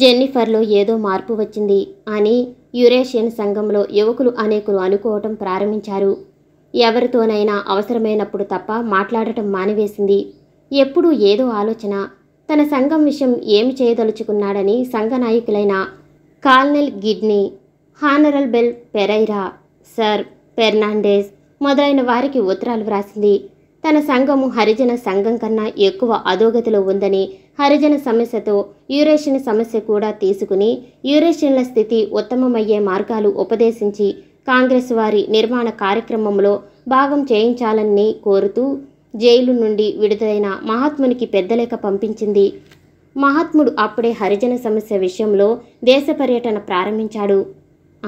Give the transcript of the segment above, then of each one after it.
జెన్నిఫర్లో ఏదో మార్పు వచ్చింది అని యురేషియన్ సంఘంలో యువకులు అనేకులు అనుకోవటం ప్రారంభించారు ఎవరితోనైనా అవసరమైనప్పుడు తప్ప మాట్లాడటం మానివేసింది ఎప్పుడూ ఏదో ఆలోచన తన సంఘం విషయం ఏమి చేయదలుచుకున్నాడని సంఘ నాయకులైన colonel Gidney honourable Bell Pereira sir Fernandez మొదలైన వారికి ఉత్తరాలు వ్రాసింది తన సంఘము హరిజన సంఘం కన్నా ఎక్కువ అధోగతిలో ఉందని హరిజన సమస్యతో యూరేషియన్ సమస్య కూడా తీసుకుని యురేషియన్ల స్థితి ఉత్తమమయ్యే మార్గాలు ఉపదేశించి కాంగ్రెస్ వారి నిర్మాణ కార్యక్రమంలో భాగం చేయించాలని కోరుతూ జైలు నుండి విడుదలైన మహాత్మునికి పెద్దలేఖ పంపించింది మహాత్ముడు అప్పుడే హరిజన సమస్య విషయంలో దేశ పర్యటన ప్రారంభించాడు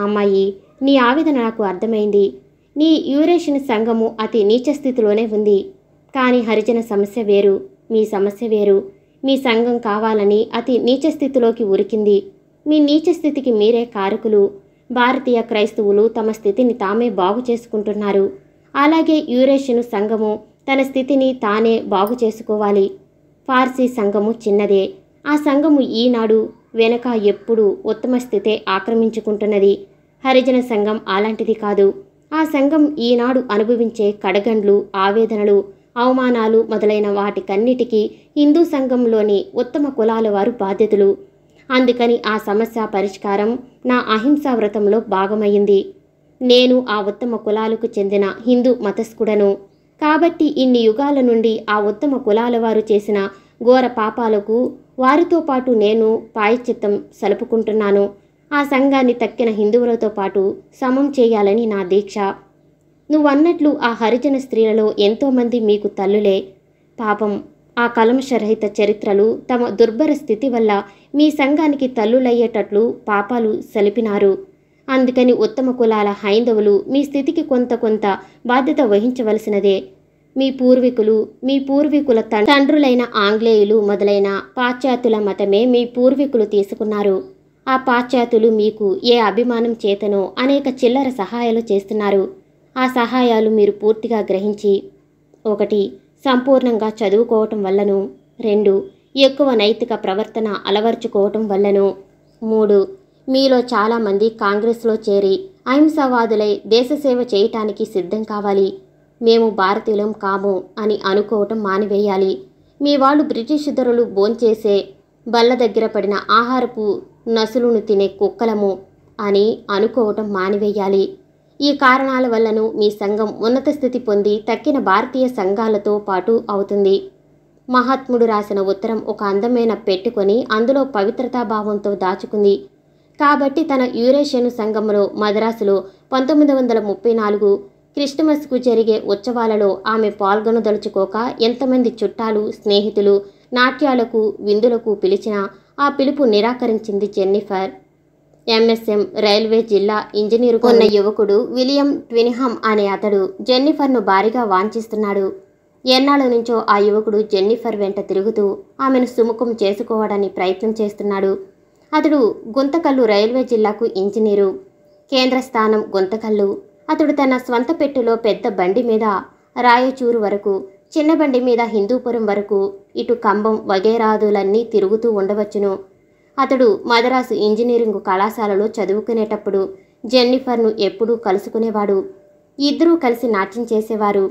అమ్మాయి నీ ఆవేదన నాకు అర్థమైంది నీ యూరేషన్ సంఘము అతి నీచ స్థితిలోనే ఉంది కానీ హరిజన సమస్య వేరు మీ సమస్య వేరు మీ సంఘం కావాలని అతి నీచ స్థితిలోకి ఉరికింది మీ నీచ స్థితికి మీరే కారకులు భారతీయ క్రైస్తవులు తమ స్థితిని తామే బాగు చేసుకుంటున్నారు అలాగే యూరేషియన్ సంఘము తన స్థితిని తానే బాగు చేసుకోవాలి పార్సీ సంఘము చిన్నదే ఆ సంఘము ఈనాడు వెనక ఎప్పుడూ ఉత్తమ స్థితే ఆక్రమించుకుంటున్నది హరిజన సంఘం అలాంటిది కాదు ఆ సంఘం ఈనాడు అనుభవించే కడగండ్లు ఆవేదనలు అవమానాలు మొదలైన వాటికన్నిటికీ హిందూ సంఘంలోని ఉత్తమ కులాల వారు బాధ్యతలు అందుకని ఆ సమస్య పరిష్కారం నా అహింసా వ్రతంలో భాగమైంది నేను ఆ ఉత్తమ కులాలకు చెందిన హిందూ మతస్కుడను కాబట్టి ఇన్ని యుగాల నుండి ఆ ఉత్తమ కులాల వారు చేసిన ఘోర పాపాలకు వారితో పాటు నేను పాయచిత్తం సలుపుకుంటున్నాను ఆ సంఘాన్ని తక్కిన హిందువులతో పాటు సమం చేయాలని నా దీక్ష నువ్వన్నట్లు ఆ హరిజన స్త్రీలలో ఎంతోమంది మీకు తల్లులే పాపం ఆ కలమశరహిత చరిత్రలు తమ దుర్భర స్థితి వల్ల మీ సంఘానికి తల్లులయ్యేటట్లు పాపాలు సలిపినారు అందుకని ఉత్తమ కులాల హైందవులు మీ స్థితికి కొంత కొంత బాధ్యత వహించవలసినదే మీ పూర్వీకులు మీ పూర్వీకుల తండ్రులైన ఆంగ్లేయులు మొదలైన పాశ్చాత్యుల మతమే మీ పూర్వీకులు తీసుకున్నారు ఆ పాశ్చాత్యులు మీకు ఏ అభిమానం చేతనో అనేక చిల్లర సహాయాలు చేస్తున్నారు ఆ సహాయాలు మీరు పూర్తిగా గ్రహించి ఒకటి సంపూర్ణంగా చదువుకోవటం వల్లను రెండు ఎక్కువ నైతిక ప్రవర్తన అలవర్చుకోవటం వల్లను మూడు మీలో చాలామంది కాంగ్రెస్లో చేరి అహింసావాదులై సేవ చేయటానికి సిద్ధం కావాలి మేము భారతీయులం కాము అని అనుకోవటం మానివేయాలి మీ వాళ్ళు బ్రిటిష్ ధరలు భోంచేసే బల్ల దగ్గర పడిన ఆహారపు నసులను తినే కుక్కలము అని అనుకోవటం మానివేయాలి ఈ కారణాల వల్లనూ మీ సంఘం ఉన్నత స్థితి పొంది తక్కిన భారతీయ సంఘాలతో పాటు అవుతుంది మహాత్ముడు రాసిన ఉత్తరం ఒక అందమైన పెట్టుకొని అందులో పవిత్రతాభావంతో దాచుకుంది కాబట్టి తన యూరేషియన్ సంఘంలో మద్రాసులో పంతొమ్మిది వందల ముప్పై నాలుగు క్రిస్టమస్కు జరిగే ఉత్సవాలలో ఆమె పాల్గొనదలుచుకోక ఎంతమంది చుట్టాలు స్నేహితులు నాట్యాలకు విందులకు పిలిచినా ఆ పిలుపు నిరాకరించింది జెన్నిఫర్ ఎంఎస్ఎం రైల్వే జిల్లా ఇంజనీర్ కొన్న యువకుడు విలియం ట్వినిహమ్ అనే అతడు జెన్నిఫర్ను భారీగా వాంఛిస్తున్నాడు ఎన్నాళ్ళ నుంచో ఆ యువకుడు జెన్నిఫర్ వెంట తిరుగుతూ ఆమెను సుముఖం చేసుకోవడానికి ప్రయత్నం చేస్తున్నాడు అతడు గుంతకల్లు రైల్వే జిల్లాకు ఇంజనీరు కేంద్ర స్థానం గుంతకల్లు అతడు తన స్వంత పెట్టులో పెద్ద బండి మీద రాయచూరు వరకు చిన్న బండి మీద హిందూపురం వరకు ఇటు కంబం వగేరాదులన్నీ తిరుగుతూ ఉండవచ్చును అతడు మదరాసు ఇంజనీరింగ్ కళాశాలలో చదువుకునేటప్పుడు జెన్నిఫర్ను ఎప్పుడూ కలుసుకునేవాడు ఇద్దరూ కలిసి నాట్యం చేసేవారు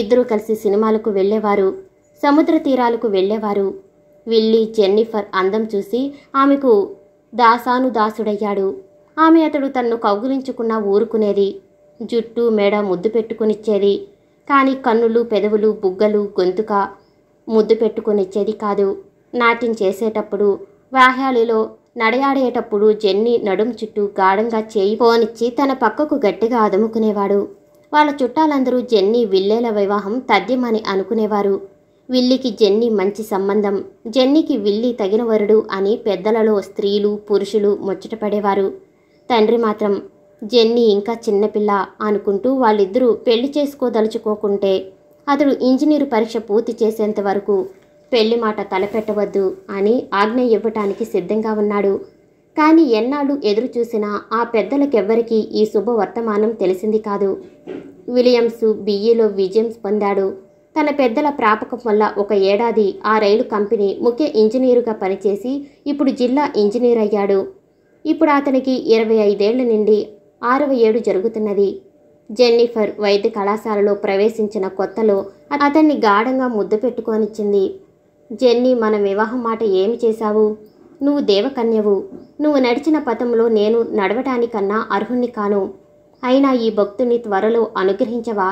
ఇద్దరూ కలిసి సినిమాలకు వెళ్ళేవారు సముద్ర తీరాలకు వెళ్ళేవారు వెళ్ళి జెన్నిఫర్ అందం చూసి ఆమెకు దాసానుదాసుడయ్యాడు ఆమె అతడు తన్ను కౌగులించుకున్నా ఊరుకునేది జుట్టు మెడ ముద్దు పెట్టుకునిచ్చేది కానీ కన్నులు పెదవులు బుగ్గలు గొంతుక ముద్దు పెట్టుకునిచ్చేది కాదు నాట్యం చేసేటప్పుడు వాహ్యాలిలో నడయాడేటప్పుడు జెన్నీ నడుం చుట్టూ గాఢంగా చేయి పోనిచ్చి తన పక్కకు గట్టిగా అదుముకునేవాడు వాళ్ళ చుట్టాలందరూ జెన్నీ విల్లేల వివాహం తథ్యమని అనుకునేవారు విల్లికి జెన్నీ మంచి సంబంధం జెన్నికి విల్లి తగిన వరుడు అని పెద్దలలో స్త్రీలు పురుషులు ముచ్చటపడేవారు తండ్రి మాత్రం జెన్నీ ఇంకా చిన్నపిల్ల అనుకుంటూ వాళ్ళిద్దరూ పెళ్లి చేసుకోదలుచుకోకుంటే అతడు ఇంజనీరు పరీక్ష పూర్తి చేసేంత వరకు పెళ్లి మాట తలపెట్టవద్దు అని ఆజ్ఞ ఇవ్వటానికి సిద్ధంగా ఉన్నాడు కానీ ఎన్నాళ్ళు ఎదురు చూసినా ఆ పెద్దలకెవ్వరికీ ఈ శుభవర్తమానం తెలిసింది కాదు విలియమ్స్ బిఈలో విజయం పొందాడు తన పెద్దల ప్రాపకం వల్ల ఒక ఏడాది ఆ రైలు కంపెనీ ముఖ్య ఇంజనీరుగా పనిచేసి ఇప్పుడు జిల్లా ఇంజనీర్ అయ్యాడు ఇప్పుడు అతనికి ఇరవై ఐదేళ్ల నుండి ఆరవ ఏడు జరుగుతున్నది జెన్నిఫర్ వైద్య కళాశాలలో ప్రవేశించిన కొత్తలో అతన్ని గాఢంగా ముద్దు పెట్టుకొనిచ్చింది జెన్నీ మన వివాహం మాట ఏమి చేశావు నువ్వు దేవకన్యవు నువ్వు నడిచిన పథంలో నేను నడవటానికన్నా అర్హుణ్ణి కాను అయినా ఈ భక్తుని త్వరలో అనుగ్రహించవా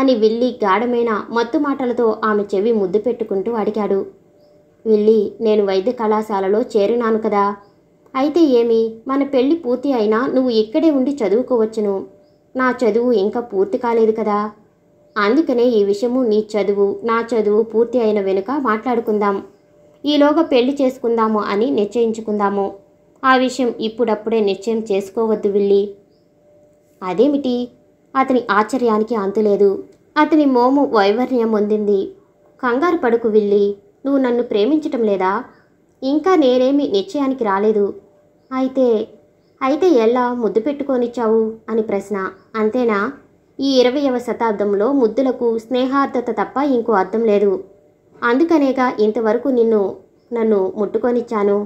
అని విల్లి గాఢమైన మత్తు మాటలతో ఆమె చెవి ముద్దు పెట్టుకుంటూ అడిగాడు విల్లి నేను వైద్య కళాశాలలో చేరినాను కదా అయితే ఏమి మన పెళ్లి పూర్తి అయినా నువ్వు ఇక్కడే ఉండి చదువుకోవచ్చును నా చదువు ఇంకా పూర్తి కాలేదు కదా అందుకనే ఈ విషయము నీ చదువు నా చదువు పూర్తి అయిన వెనుక మాట్లాడుకుందాం ఈలోగా పెళ్లి చేసుకుందాము అని నిశ్చయించుకుందాము ఆ విషయం ఇప్పుడప్పుడే నిశ్చయం చేసుకోవద్దు వెళ్ళి అదేమిటి అతని ఆశ్చర్యానికి అంతులేదు అతని మోము వైవర్ణ్యం పొందింది కంగారు పడుకు వెళ్ళి నువ్వు నన్ను ప్రేమించటం లేదా ఇంకా నేనేమి నిశ్చయానికి రాలేదు అయితే అయితే ఎలా ముద్దు పెట్టుకొనిచ్చావు అని ప్రశ్న అంతేనా ఈ ఇరవైవ శతాబ్దంలో ముద్దులకు స్నేహార్థత తప్ప ఇంకో అర్థం లేదు అందుకనేగా ఇంతవరకు నిన్ను నన్ను ముట్టుకొనిచ్చాను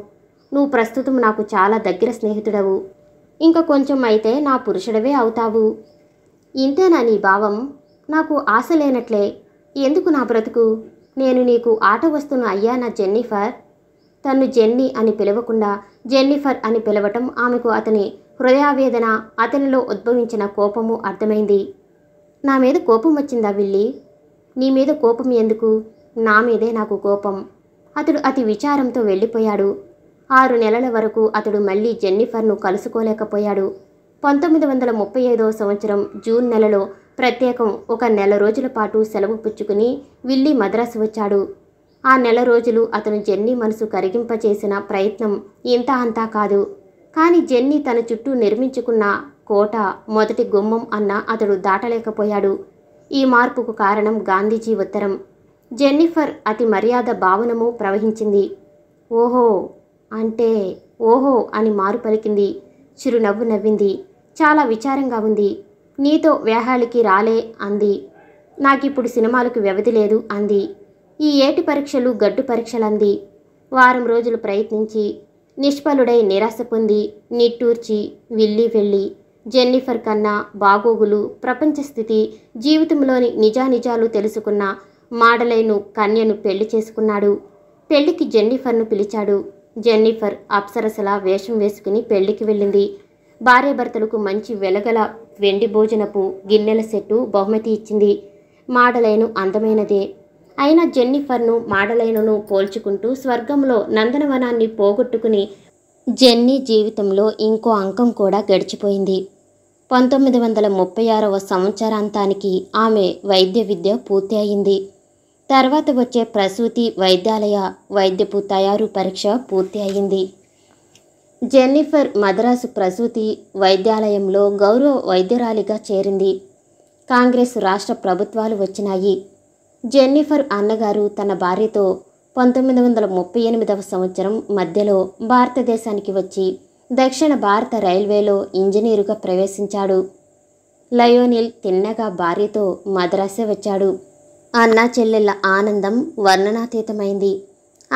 నువ్వు ప్రస్తుతం నాకు చాలా దగ్గర స్నేహితుడవు ఇంకా కొంచెం అయితే నా పురుషుడవే అవుతావు ఇంతేనా నీ భావం నాకు ఆశ లేనట్లే ఎందుకు నా బ్రతుకు నేను నీకు ఆట వస్తున్న అయ్యా నా జెన్నిఫర్ తను జెన్నీ అని పిలవకుండా జెన్నిఫర్ అని పిలవటం ఆమెకు అతని హృదయావేదన అతనిలో ఉద్భవించిన కోపము అర్థమైంది నా మీద కోపం వచ్చిందా విల్లి నీ మీద కోపం ఎందుకు నా మీదే నాకు కోపం అతడు అతి విచారంతో వెళ్ళిపోయాడు ఆరు నెలల వరకు అతడు మళ్ళీ జెన్నిఫర్ను కలుసుకోలేకపోయాడు పంతొమ్మిది వందల ముప్పై ఐదవ సంవత్సరం జూన్ నెలలో ప్రత్యేకం ఒక నెల రోజుల పాటు సెలవు పుచ్చుకుని విల్లి మద్రాసు వచ్చాడు ఆ నెల రోజులు అతను జెన్నీ మనసు కరిగింపచేసిన ప్రయత్నం ఇంత అంతా కాదు కానీ జెన్నీ తన చుట్టూ నిర్మించుకున్న కోట మొదటి గుమ్మం అన్న అతడు దాటలేకపోయాడు ఈ మార్పుకు కారణం గాంధీజీ ఉత్తరం జెన్నిఫర్ అతి మర్యాద భావనము ప్రవహించింది ఓహో అంటే ఓహో అని మారు పలికింది చిరునవ్వు నవ్వింది చాలా విచారంగా ఉంది నీతో వేహాలికి రాలే అంది నాకిప్పుడు సినిమాలకు వ్యవధి లేదు అంది ఈ ఏటి పరీక్షలు గడ్డు పరీక్షలంది వారం రోజులు ప్రయత్నించి నిష్ఫలుడై నిరాశ పొంది నిట్టూర్చి విల్లి వెళ్ళి జెన్నిఫర్ కన్నా బాగోగులు ప్రపంచ స్థితి జీవితంలోని నిజానిజాలు తెలుసుకున్న మాడలైను కన్యను పెళ్లి చేసుకున్నాడు పెళ్లికి జెన్నిఫర్ను పిలిచాడు జెన్నిఫర్ అప్సరసలా వేషం వేసుకుని పెళ్లికి వెళ్ళింది భార్యాభర్తలకు మంచి వెలగల వెండి భోజనపు గిన్నెల సెట్టు బహుమతి ఇచ్చింది మాడలైను అందమైనదే అయినా జెన్నిఫర్ను మాడలైనను పోల్చుకుంటూ స్వర్గంలో నందనవనాన్ని పోగొట్టుకుని జెన్నీ జీవితంలో ఇంకో అంకం కూడా గడిచిపోయింది పంతొమ్మిది వందల ముప్పై ఆరవ సంవత్సరాంతానికి ఆమె వైద్య విద్య పూర్తి అయింది తర్వాత వచ్చే ప్రసూతి వైద్యాలయ వైద్యపు తయారు పరీక్ష పూర్తి అయింది జెన్నిఫర్ మద్రాసు ప్రసూతి వైద్యాలయంలో గౌరవ వైద్యురాలిగా చేరింది కాంగ్రెస్ రాష్ట్ర ప్రభుత్వాలు వచ్చినాయి జెన్నిఫర్ అన్నగారు తన భార్యతో పంతొమ్మిది వందల ముప్పై ఎనిమిదవ సంవత్సరం మధ్యలో భారతదేశానికి వచ్చి దక్షిణ భారత రైల్వేలో ఇంజనీరుగా ప్రవేశించాడు లయోనిల్ తిన్నగా భార్యతో మద్రాసే వచ్చాడు అన్నా చెల్లెళ్ల ఆనందం వర్ణనాతీతమైంది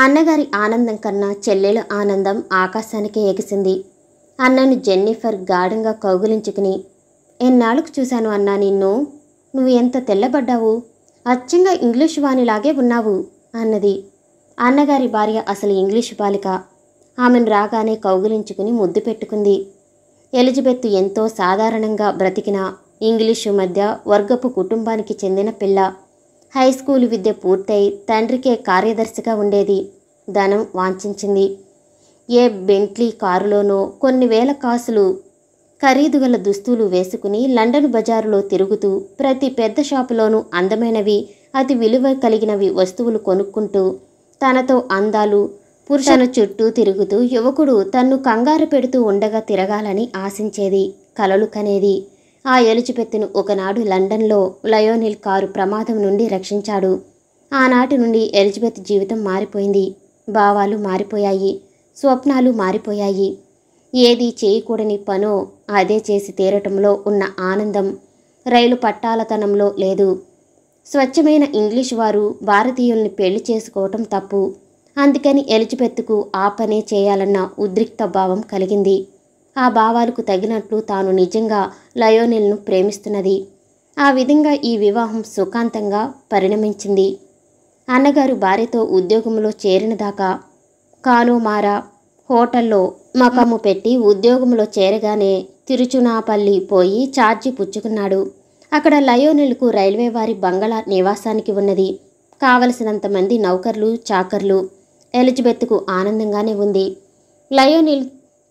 అన్నగారి ఆనందం కన్నా చెల్లెల ఆనందం ఆకాశానికి ఎగిసింది అన్నను జెన్నిఫర్ గాఢంగా కౌగులించుకుని ఎన్నాళ్ళకు చూశాను అన్నా నిన్ను నువ్వు ఎంత తెల్లబడ్డావు అచ్చంగా ఇంగ్లీష్ వాణిలాగే ఉన్నావు అన్నది అన్నగారి భార్య అసలు ఇంగ్లీష్ బాలిక ఆమెను రాగానే కౌగిలించుకుని ముద్దు పెట్టుకుంది ఎలిజబెత్ ఎంతో సాధారణంగా బ్రతికిన ఇంగ్లీషు మధ్య వర్గపు కుటుంబానికి చెందిన పిల్ల హై స్కూల్ విద్య పూర్తయి తండ్రికే కార్యదర్శిగా ఉండేది ధనం వాంఛించింది ఏ బెంట్లీ కారులోనో కొన్ని వేల కాసులు ఖరీదు గల దుస్తులు వేసుకుని లండన్ బజారులో తిరుగుతూ ప్రతి పెద్ద షాపులోనూ అందమైనవి అతి విలువ కలిగినవి వస్తువులు కొనుక్కుంటూ తనతో అందాలు పురుషన చుట్టూ తిరుగుతూ యువకుడు తన్ను కంగారు పెడుతూ ఉండగా తిరగాలని ఆశించేది కలలు కనేది ఆ ఎలుచిపెత్తును ఒకనాడు లండన్లో లయోనిల్ కారు ప్రమాదం నుండి రక్షించాడు ఆనాటి నుండి ఎలిజబెత్ జీవితం మారిపోయింది భావాలు మారిపోయాయి స్వప్నాలు మారిపోయాయి ఏది చేయకూడని పనో అదే చేసి తీరటంలో ఉన్న ఆనందం రైలు పట్టాలతనంలో లేదు స్వచ్ఛమైన ఇంగ్లీష్ వారు భారతీయుల్ని పెళ్లి చేసుకోవటం తప్పు అందుకని ఎలిచిపెత్తుకు ఆ పనే చేయాలన్న ఉద్రిక్త భావం కలిగింది ఆ భావాలకు తగినట్లు తాను నిజంగా లయోనెల్ను ప్రేమిస్తున్నది ఆ విధంగా ఈ వివాహం సుఖాంతంగా పరిణమించింది అన్నగారు భార్యతో ఉద్యోగంలో చేరిన దాకా కానుమారా హోటల్లో మకమ్ము పెట్టి ఉద్యోగంలో చేరగానే తిరుచునాపల్లి పోయి ఛార్జీ పుచ్చుకున్నాడు అక్కడ లయోనిల్కు రైల్వే వారి బంగళా నివాసానికి ఉన్నది కావలసినంతమంది నౌకర్లు చాకర్లు ఎలిజబెత్కు ఆనందంగానే ఉంది లయోనిల్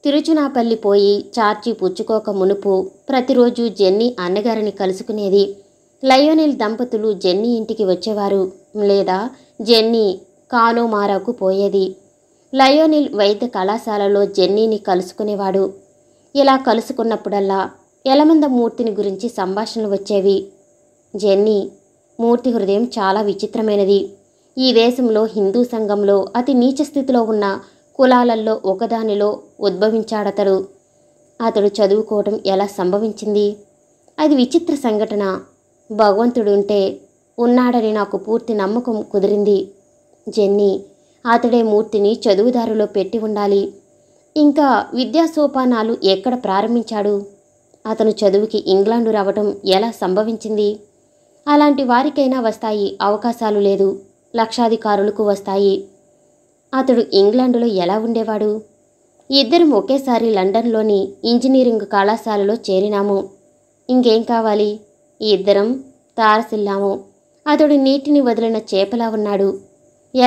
తిరుచునాపల్లి పోయి చార్జీ పుచ్చుకోక మునుపు ప్రతిరోజు జెన్నీ అన్నగారిని కలుసుకునేది లయోనిల్ దంపతులు జెన్నీ ఇంటికి వచ్చేవారు లేదా జెన్నీ కానోమారాకు పోయేది లయోనిల్ వైద్య కళాశాలలో జెన్నీని కలుసుకునేవాడు ఇలా కలుసుకున్నప్పుడల్లా యలమంద మూర్తిని గురించి సంభాషణలు వచ్చేవి జెన్నీ మూర్తి హృదయం చాలా విచిత్రమైనది ఈ దేశంలో హిందూ సంఘంలో అతి నీచ స్థితిలో ఉన్న కులాలల్లో ఒకదానిలో ఉద్భవించాడతడు అతడు చదువుకోవటం ఎలా సంభవించింది అది విచిత్ర సంఘటన భగవంతుడుంటే ఉన్నాడని నాకు పూర్తి నమ్మకం కుదిరింది జెన్నీ అతడే మూర్తిని చదువుదారులో పెట్టి ఉండాలి ఇంకా విద్యా సోపానాలు ఎక్కడ ప్రారంభించాడు అతను చదువుకి ఇంగ్లాండు రావటం ఎలా సంభవించింది అలాంటి వారికైనా వస్తాయి అవకాశాలు లేదు లక్షాధికారులకు వస్తాయి అతడు ఇంగ్లాండులో ఎలా ఉండేవాడు ఇద్దరం ఒకేసారి లండన్లోని ఇంజనీరింగ్ కళాశాలలో చేరినాము ఇంకేం కావాలి ఇద్దరం తారసిల్లాము అతడు నీటిని వదిలిన చేపలా ఉన్నాడు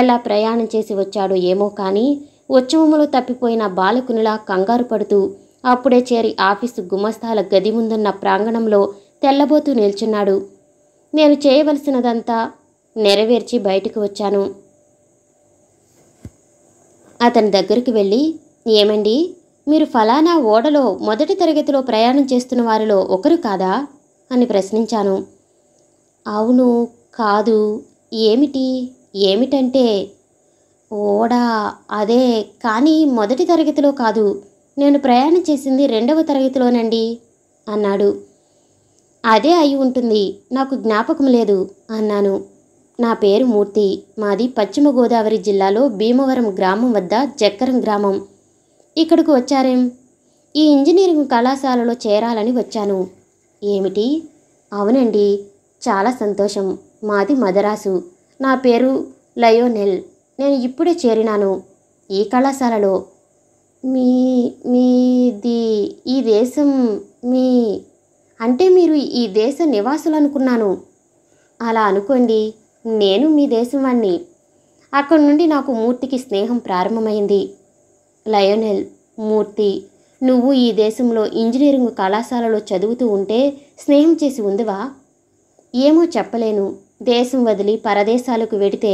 ఎలా ప్రయాణం చేసి వచ్చాడో ఏమో కానీ ఉత్సవములు తప్పిపోయిన బాలకునిలా కంగారు పడుతూ అప్పుడే చేరి ఆఫీసు గుమస్తాల గది ముందున్న ప్రాంగణంలో తెల్లబోతూ నిల్చున్నాడు నేను చేయవలసినదంతా నెరవేర్చి బయటకు వచ్చాను అతని దగ్గరికి వెళ్ళి ఏమండి మీరు ఫలానా ఓడలో మొదటి తరగతిలో ప్రయాణం చేస్తున్న వారిలో ఒకరు కాదా అని ప్రశ్నించాను అవును కాదు ఏమిటి ఏమిటంటే ఓడా అదే కానీ మొదటి తరగతిలో కాదు నేను ప్రయాణం చేసింది రెండవ తరగతిలోనండి అన్నాడు అదే అయి ఉంటుంది నాకు జ్ఞాపకం లేదు అన్నాను నా పేరు మూర్తి మాది పశ్చిమ గోదావరి జిల్లాలో భీమవరం గ్రామం వద్ద జక్కరం గ్రామం ఇక్కడికి వచ్చారేం ఈ ఇంజనీరింగ్ కళాశాలలో చేరాలని వచ్చాను ఏమిటి అవునండి చాలా సంతోషం మాది మదరాసు నా పేరు లయోనెల్ నేను ఇప్పుడే చేరినాను ఈ కళాశాలలో మీ మీది ఈ దేశం మీ అంటే మీరు ఈ దేశ నివాసులు అనుకున్నాను అలా అనుకోండి నేను మీ దేశం వాణ్ణి అక్కడి నుండి నాకు మూర్తికి స్నేహం ప్రారంభమైంది లయోనెల్ మూర్తి నువ్వు ఈ దేశంలో ఇంజనీరింగ్ కళాశాలలో చదువుతూ ఉంటే స్నేహం చేసి ఉందివా ఏమో చెప్పలేను దేశం వదిలి పరదేశాలకు వెడితే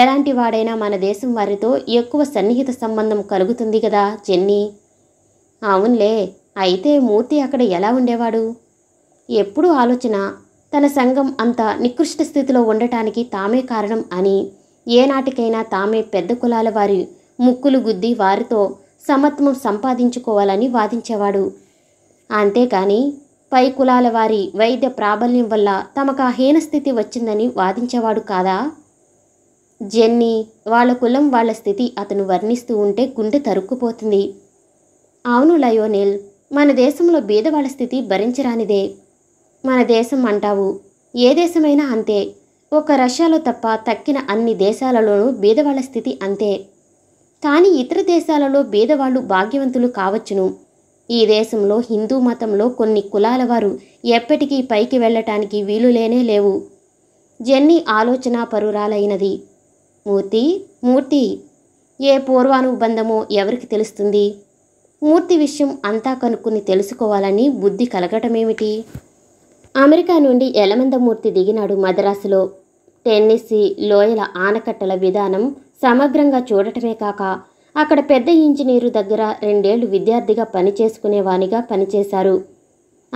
ఎలాంటి వాడైనా మన దేశం వారితో ఎక్కువ సన్నిహిత సంబంధం కలుగుతుంది కదా జెన్నీ అవునులే అయితే మూర్తి అక్కడ ఎలా ఉండేవాడు ఎప్పుడూ ఆలోచన తన సంఘం అంత నికృష్ట స్థితిలో ఉండటానికి తామే కారణం అని ఏనాటికైనా తామే పెద్ద కులాల వారి ముక్కులు గుద్ది వారితో సమత్వం సంపాదించుకోవాలని వాదించేవాడు అంతేకాని పై కులాల వారి వైద్య ప్రాబల్యం వల్ల తమకు ఆ హీనస్థితి వచ్చిందని వాదించేవాడు కాదా జెన్నీ వాళ్ళ కులం వాళ్ళ స్థితి అతను వర్ణిస్తూ ఉంటే గుండె తరుక్కుపోతుంది అవును లయోనిల్ మన దేశంలో బీదవాళ్ళ స్థితి భరించరానిదే మన దేశం అంటావు ఏ దేశమైనా అంతే ఒక రష్యాలో తప్ప తక్కిన అన్ని దేశాలలోనూ బీదవాళ్ళ స్థితి అంతే కానీ ఇతర దేశాలలో బీదవాళ్ళు భాగ్యవంతులు కావచ్చును ఈ దేశంలో హిందూ మతంలో కొన్ని కులాల వారు ఎప్పటికీ పైకి వెళ్ళటానికి వీలులేనే లేవు జెన్నీ ఆలోచన పరురాలైనది మూర్తి మూర్తి ఏ పూర్వానుబంధమో ఎవరికి తెలుస్తుంది మూర్తి విషయం అంతా కనుక్కుని తెలుసుకోవాలని బుద్ధి కలగటమేమిటి అమెరికా నుండి యలమందమూర్తి దిగినాడు మద్రాసులో టెన్నిసి లోయల ఆనకట్టల విధానం సమగ్రంగా చూడటమే కాక అక్కడ పెద్ద ఇంజనీరు దగ్గర రెండేళ్లు విద్యార్థిగా పనిచేసుకునేవానిగా పనిచేశారు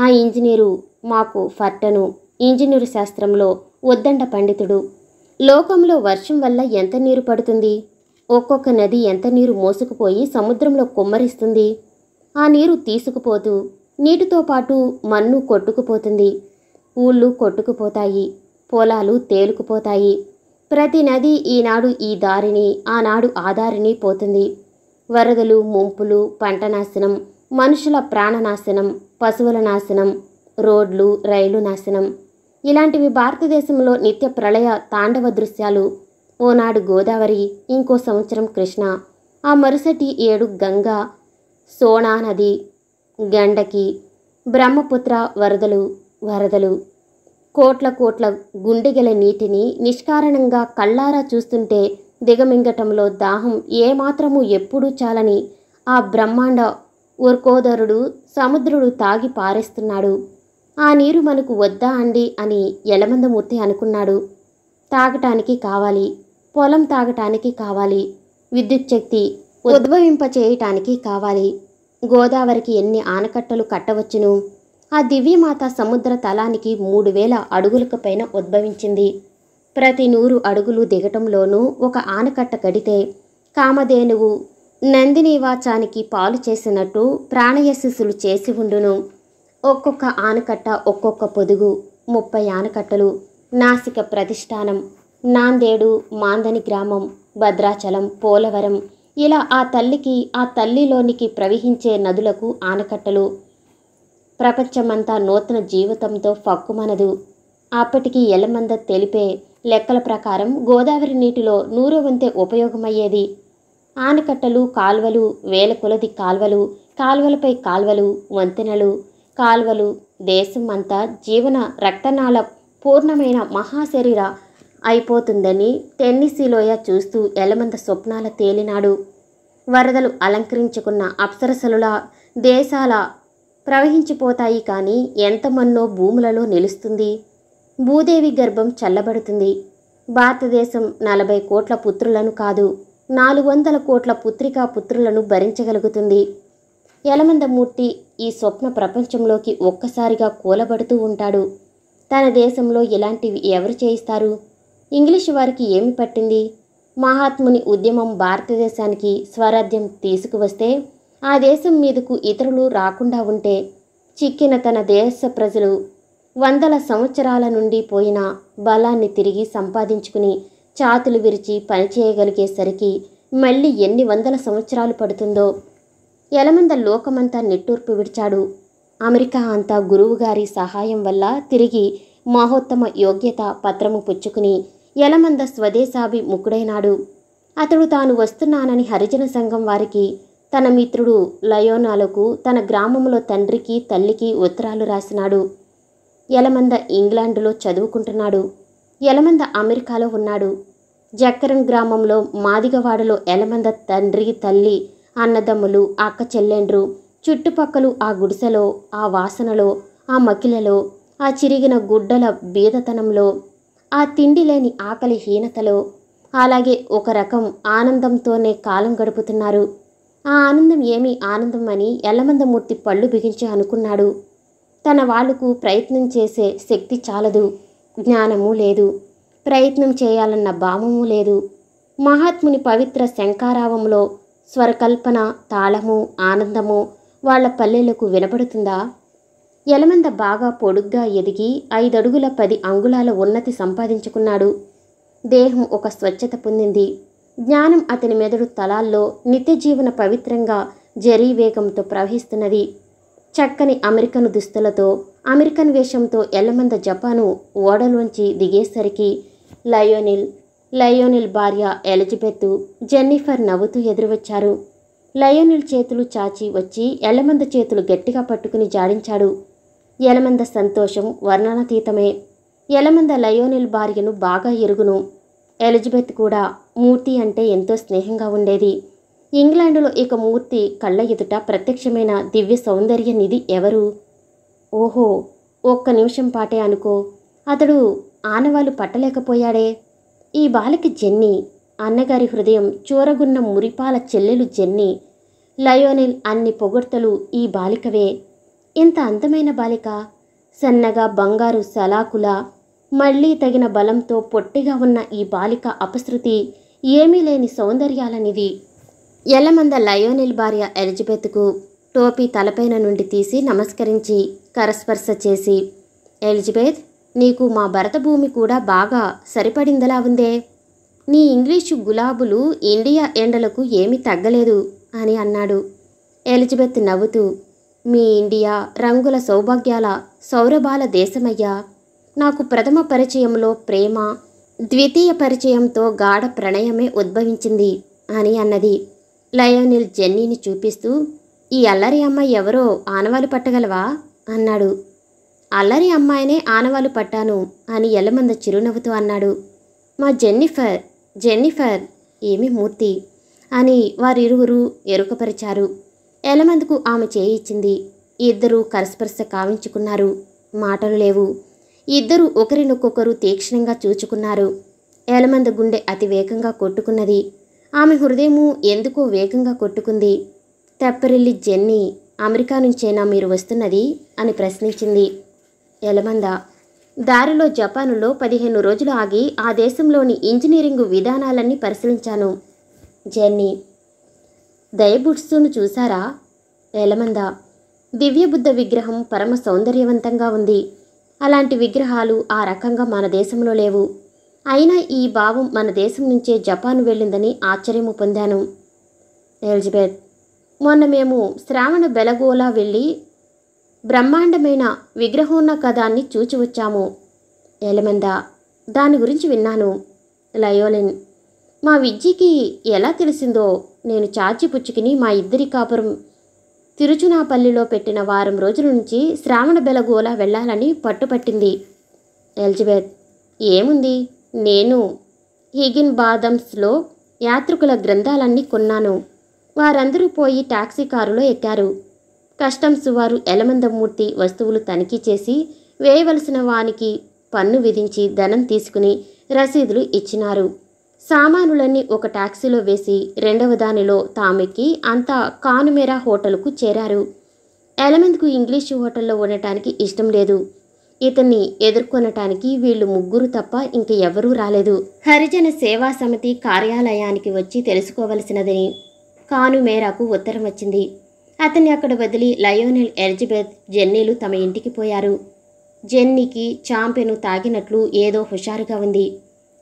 ఆ ఇంజనీరు మాకు ఫట్టను ఇంజనీరు శాస్త్రంలో ఉద్దండ పండితుడు లోకంలో వర్షం వల్ల ఎంత నీరు పడుతుంది ఒక్కొక్క నది ఎంత నీరు మోసుకుపోయి సముద్రంలో కుమ్మరిస్తుంది ఆ నీరు తీసుకుపోతూ నీటితో పాటు మన్ను కొట్టుకుపోతుంది ఊళ్ళు కొట్టుకుపోతాయి పొలాలు తేలుకుపోతాయి ప్రతి నది ఈనాడు ఈ దారిని ఆనాడు ఆ దారిని పోతుంది వరదలు ముంపులు పంట నాశనం మనుషుల ప్రాణనాశనం పశువుల నాశనం రోడ్లు రైలు నాశనం ఇలాంటివి భారతదేశంలో నిత్య ప్రళయ తాండవ దృశ్యాలు ఓనాడు గోదావరి ఇంకో సంవత్సరం కృష్ణ ఆ మరుసటి ఏడు గంగా సోనా నది గండకి బ్రహ్మపుత్ర వరదలు వరదలు కోట్ల కోట్ల గుండెగల నీటిని నిష్కారణంగా కళ్ళారా చూస్తుంటే దిగమింగటంలో దాహం ఏమాత్రము ఎప్పుడూ చాలని ఆ బ్రహ్మాండ ఉర్కోదరుడు సముద్రుడు తాగి పారేస్తున్నాడు ఆ నీరు మనకు వద్దా అండి అని యలమందమూర్తి అనుకున్నాడు తాగటానికి కావాలి పొలం తాగటానికి కావాలి విద్యుత్ శక్తి ఉద్భవింప చేయటానికి కావాలి గోదావరికి ఎన్ని ఆనకట్టలు కట్టవచ్చును ఆ దివ్యమాత సముద్ర తలానికి మూడు వేల అడుగులక పైన ఉద్భవించింది ప్రతి నూరు అడుగులు దిగటంలోనూ ఒక ఆనకట్ట కడితే కామధేనువు నందినీవాచానికి పాలు చేసినట్టు ప్రాణయశిస్సులు చేసి ఉండును ఒక్కొక్క ఆనకట్ట ఒక్కొక్క పొదుగు ముప్పై ఆనకట్టలు నాసిక ప్రతిష్టానం నాందేడు మాందని గ్రామం భద్రాచలం పోలవరం ఇలా ఆ తల్లికి ఆ తల్లిలోనికి ప్రవహించే నదులకు ఆనకట్టలు ప్రపంచమంతా నూతన జీవితంతో ఫక్కుమనదు అప్పటికి ఎలమంద తెలిపే లెక్కల ప్రకారం గోదావరి నీటిలో నూరు వంతే ఉపయోగమయ్యేది ఆనకట్టలు కాల్వలు వేల కొలది కాల్వలు కాల్వలపై కాల్వలు వంతెనలు కాల్వలు దేశమంతా జీవన రక్తనాళ పూర్ణమైన మహాశరీర అయిపోతుందని టెన్నిసీలోయ చూస్తూ ఎలమంత స్వప్నాల తేలినాడు వరదలు అలంకరించుకున్న అప్సరసలులా దేశాల ప్రవహించిపోతాయి కానీ ఎంతమన్నో భూములలో నిలుస్తుంది భూదేవి గర్భం చల్లబడుతుంది భారతదేశం నలభై కోట్ల పుత్రులను కాదు నాలుగు వందల కోట్ల పుత్రికా పుత్రులను భరించగలుగుతుంది యలమందమూర్తి ఈ స్వప్న ప్రపంచంలోకి ఒక్కసారిగా కూలబడుతూ ఉంటాడు తన దేశంలో ఇలాంటివి ఎవరు చేయిస్తారు ఇంగ్లీషు వారికి ఏమి పట్టింది మహాత్ముని ఉద్యమం భారతదేశానికి స్వరాజ్యం తీసుకువస్తే ఆ దేశం మీదకు ఇతరులు రాకుండా ఉంటే చిక్కిన తన దేశ ప్రజలు వందల సంవత్సరాల నుండి పోయిన బలాన్ని తిరిగి సంపాదించుకుని చాతులు విరిచి పనిచేయగలిగేసరికి మళ్ళీ ఎన్ని వందల సంవత్సరాలు పడుతుందో యలమంద లోకమంతా నిట్టూర్పు విడిచాడు అమెరికా అంతా గురువుగారి సహాయం వల్ల తిరిగి మహోత్తమ యోగ్యత పత్రము పుచ్చుకుని యలమంద స్వదేశాభి ముఖుడైనాడు అతడు తాను వస్తున్నానని హరిజన సంఘం వారికి తన మిత్రుడు లయోనాలకు తన గ్రామంలో తండ్రికి తల్లికి ఉత్తరాలు రాసినాడు యలమంద ఇంగ్లాండులో చదువుకుంటున్నాడు యలమంద అమెరికాలో ఉన్నాడు జక్కరం గ్రామంలో మాదిగవాడలో యలమంద తండ్రి తల్లి అన్నదమ్ములు అక్క చెల్లెండ్రు చుట్టుపక్కలు ఆ గుడిసెలో ఆ వాసనలో ఆ మకిలలో ఆ చిరిగిన గుడ్డల బీదతనంలో ఆ తిండి లేని ఆకలి హీనతలో అలాగే ఒక రకం ఆనందంతోనే కాలం గడుపుతున్నారు ఆ ఆనందం ఏమి ఆనందం అని ఎల్లమందమూర్తి పళ్ళు బిగించి అనుకున్నాడు తన వాళ్లకు ప్రయత్నం చేసే శక్తి చాలదు జ్ఞానము లేదు ప్రయత్నం చేయాలన్న భావము లేదు మహాత్ముని పవిత్ర శంకారావంలో స్వరకల్పన తాళము ఆనందము వాళ్ల పల్లెలకు వినపడుతుందా ఎలమంద బాగా పొడుగ్గా ఎదిగి ఐదడుగుల పది అంగుళాల ఉన్నతి సంపాదించుకున్నాడు దేహం ఒక స్వచ్ఛత పొందింది జ్ఞానం అతని మెదడు తలాల్లో నిత్య జీవన పవిత్రంగా జరీ వేగంతో ప్రవహిస్తున్నది చక్కని అమెరికన్ దుస్తులతో అమెరికన్ వేషంతో ఎల్లమంద జపాను ఓడలోంచి దిగేసరికి లయోనిల్ లయోనిల్ భార్య ఎలిజబెత్ జెన్నిఫర్ నవ్వుతూ ఎదురువచ్చారు లయోనిల్ చేతులు చాచి వచ్చి ఎలమంద చేతులు గట్టిగా పట్టుకుని జాడించాడు ఎలమంద సంతోషం వర్ణనాతీతమే ఎలమంద లయోనిల్ భార్యను బాగా ఎరుగును ఎలిజబెత్ కూడా మూర్తి అంటే ఎంతో స్నేహంగా ఉండేది ఇంగ్లాండులో ఇక మూర్తి కళ్ళ ఎదుట ప్రత్యక్షమైన దివ్య సౌందర్య నిధి ఎవరు ఓహో ఒక్క నిమిషం పాటే అనుకో అతడు ఆనవాలు పట్టలేకపోయాడే ఈ బాలకి జెన్ని అన్నగారి హృదయం చూరగున్న మురిపాల చెల్లెలు జెన్ని లయోనిల్ అన్ని పొగడ్తలు ఈ బాలికవే ఇంత అందమైన బాలిక సన్నగా బంగారు సలాకుల మళ్లీ తగిన బలంతో పొట్టిగా ఉన్న ఈ బాలిక అపశృతి ఏమీ లేని సౌందర్యాలనిది ఎలమంద లయోనిల్ భార్య ఎలిజబెత్కు టోపీ తలపైన నుండి తీసి నమస్కరించి కరస్పర్శ చేసి ఎలిజబెత్ నీకు మా భరతభూమి కూడా బాగా సరిపడిందలా ఉందే నీ ఇంగ్లీషు గులాబులు ఇండియా ఎండలకు ఏమీ తగ్గలేదు అని అన్నాడు ఎలిజబెత్ నవ్వుతూ మీ ఇండియా రంగుల సౌభాగ్యాల సౌరభాల దేశమయ్యా నాకు ప్రథమ పరిచయంలో ప్రేమ ద్వితీయ పరిచయంతో గాఢ ప్రణయమే ఉద్భవించింది అని అన్నది లయోనిల్ జెన్నీని చూపిస్తూ ఈ అల్లరి అమ్మాయి ఎవరో ఆనవాలు పట్టగలవా అన్నాడు అల్లరి అమ్మాయినే ఆనవాలు పట్టాను అని ఎల్లమంద చిరునవ్వుతూ అన్నాడు మా జెన్నిఫర్ జెన్నిఫర్ ఏమి మూర్తి అని వారిరువురు ఎరుకపరిచారు ఎలమందుకు ఆమె చేయి ఇచ్చింది ఇద్దరూ కరస్పర్శ కావించుకున్నారు మాటలు లేవు ఇద్దరూ ఒకరినొక్కొక్కరు తీక్షణంగా చూచుకున్నారు ఎలమంద గుండె అతి వేగంగా కొట్టుకున్నది ఆమె హృదయము ఎందుకో వేగంగా కొట్టుకుంది తెప్పరిల్లి జెన్నీ అమెరికా నుంచేనా మీరు వస్తున్నది అని ప్రశ్నించింది ఎలమంద దారిలో జపానులో పదిహేను రోజులు ఆగి ఆ దేశంలోని ఇంజనీరింగ్ విధానాలన్నీ పరిశీలించాను జర్నీ దయబుట్సును చూశారా ఎలమంద దివ్యబుద్ధ విగ్రహం పరమ సౌందర్యవంతంగా ఉంది అలాంటి విగ్రహాలు ఆ రకంగా మన దేశంలో లేవు అయినా ఈ భావం మన దేశం నుంచే జపాన్ వెళ్ళిందని ఆశ్చర్యము పొందాను ఎలిజబెత్ మొన్న మేము శ్రావణ బెలగోలా వెళ్ళి బ్రహ్మాండమైన విగ్రహోన్న కథాన్ని చూచి వచ్చాము ఎలమంద దాని గురించి విన్నాను లయోలిన్ మా విద్యకి ఎలా తెలిసిందో నేను చాచిపుచ్చుకిని మా ఇద్దరి కాపురం తిరుచునాపల్లిలో పెట్టిన వారం రోజుల నుంచి శ్రావణ బెలగోల వెళ్ళాలని పట్టుపట్టింది ఎలిజబెత్ ఏముంది నేను హిగిన్ బాదమ్స్లో యాత్రికుల గ్రంథాలన్నీ కొన్నాను వారందరూ పోయి టాక్సీ కారులో ఎక్కారు కస్టమ్స్ వారు ఎలమందమూర్తి వస్తువులు తనిఖీ చేసి వేయవలసిన వానికి పన్ను విధించి ధనం తీసుకుని రసీదులు ఇచ్చినారు సామానులన్నీ ఒక ట్యాక్సీలో వేసి రెండవ దానిలో తామెక్కి అంతా కానుమేరా హోటల్కు చేరారు ఎలమెంద్కు ఇంగ్లీష్ హోటల్లో ఉండటానికి ఇష్టం లేదు ఇతన్ని ఎదుర్కొనటానికి వీళ్ళు ముగ్గురు తప్ప ఇంక ఎవరూ రాలేదు హరిజన సేవా సమితి కార్యాలయానికి వచ్చి తెలుసుకోవలసినదని కానుమేరాకు ఉత్తరం వచ్చింది అతన్ని అక్కడ వదిలి లయోనెల్ ఎలిజబెత్ జెన్నీలు తమ ఇంటికి పోయారు జెన్నీకి చాంపెను తాగినట్లు ఏదో హుషారుగా ఉంది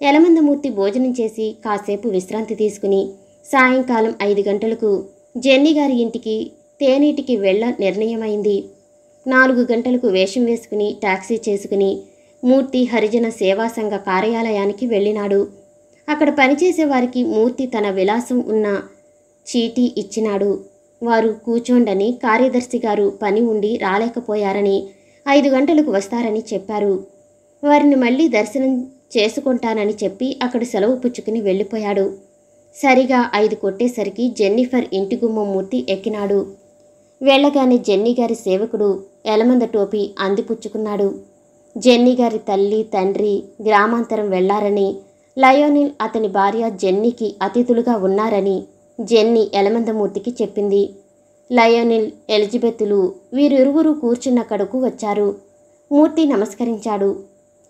యలమందమూర్తి భోజనం చేసి కాసేపు విశ్రాంతి తీసుకుని సాయంకాలం ఐదు గంటలకు జెన్నీ గారి ఇంటికి తేనీటికి వెళ్ళ నిర్ణయమైంది నాలుగు గంటలకు వేషం వేసుకుని టాక్సీ చేసుకుని మూర్తి హరిజన సేవా సంఘ కార్యాలయానికి వెళ్ళినాడు అక్కడ పనిచేసే వారికి మూర్తి తన విలాసం ఉన్న చీటీ ఇచ్చినాడు వారు కూచోండని కార్యదర్శి గారు పని ఉండి రాలేకపోయారని ఐదు గంటలకు వస్తారని చెప్పారు వారిని మళ్ళీ దర్శనం చేసుకుంటానని చెప్పి అక్కడ సెలవు పుచ్చుకుని వెళ్ళిపోయాడు సరిగా ఐదు కొట్టేసరికి జెన్నిఫర్ ఇంటి గుమ్మం మూర్తి ఎక్కినాడు వెళ్ళగానే జెన్నీ గారి సేవకుడు ఎలమంద టోపీ అందిపుచ్చుకున్నాడు జెన్నీ గారి తల్లి తండ్రి గ్రామాంతరం వెళ్లారని లయోనిల్ అతని భార్య జెన్నీకి అతిథులుగా ఉన్నారని జెన్ని యలమందమూర్తికి చెప్పింది లయోనిల్ ఎలిజబెత్తులు వీరిరువురు కడుకు వచ్చారు మూర్తి నమస్కరించాడు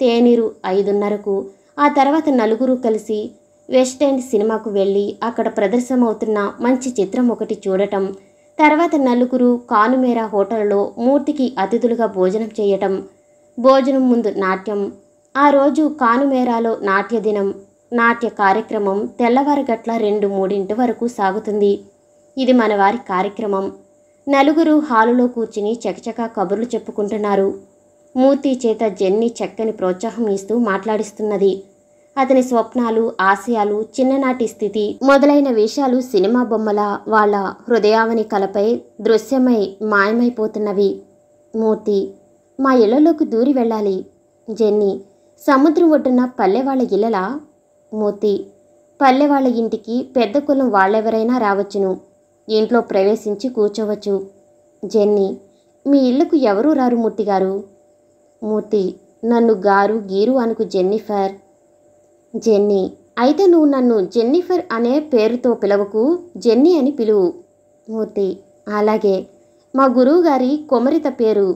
తేనీరు ఐదున్నరకు ఆ తర్వాత నలుగురు కలిసి వెస్టెండ్ సినిమాకు వెళ్ళి అక్కడ ప్రదర్శనమవుతున్న మంచి చిత్రం ఒకటి చూడటం తర్వాత నలుగురు కానుమేర హోటల్లో మూర్తికి అతిథులుగా భోజనం చేయటం భోజనం ముందు నాట్యం ఆ రోజు కానుమేరాలో నాట్య దినం నాట్య కార్యక్రమం తెల్లవారుగట్ల గట్ల రెండు మూడింటి వరకు సాగుతుంది ఇది మనవారి కార్యక్రమం నలుగురు హాలులో కూర్చుని చకచకా కబుర్లు చెప్పుకుంటున్నారు మూర్తి చేత జెన్ని చక్కని ప్రోత్సాహం ఇస్తూ మాట్లాడిస్తున్నది అతని స్వప్నాలు ఆశయాలు చిన్ననాటి స్థితి మొదలైన విషయాలు సినిమా బొమ్మల వాళ్ళ హృదయావని కలపై దృశ్యమై మాయమైపోతున్నవి మూర్తి మా ఇళ్లలోకి దూరి వెళ్ళాలి జెన్నీ సముద్రం ఒడ్డున పల్లెవాళ్ళ ఇళ్ళలా మూతి వాళ్ళ ఇంటికి పెద్ద కులం వాళ్ళెవరైనా రావచ్చును ఇంట్లో ప్రవేశించి కూర్చోవచ్చు జెన్నీ మీ ఇళ్లకు ఎవరూ రారు మూర్తి గారు మూర్తి నన్ను గారు గీరు అనుకు జెన్నిఫర్ జెన్నీ అయితే నువ్వు నన్ను జెన్నిఫర్ అనే పేరుతో పిలవకు జెన్నీ అని పిలువు మూర్తి అలాగే మా గురువుగారి కొమరిత పేరు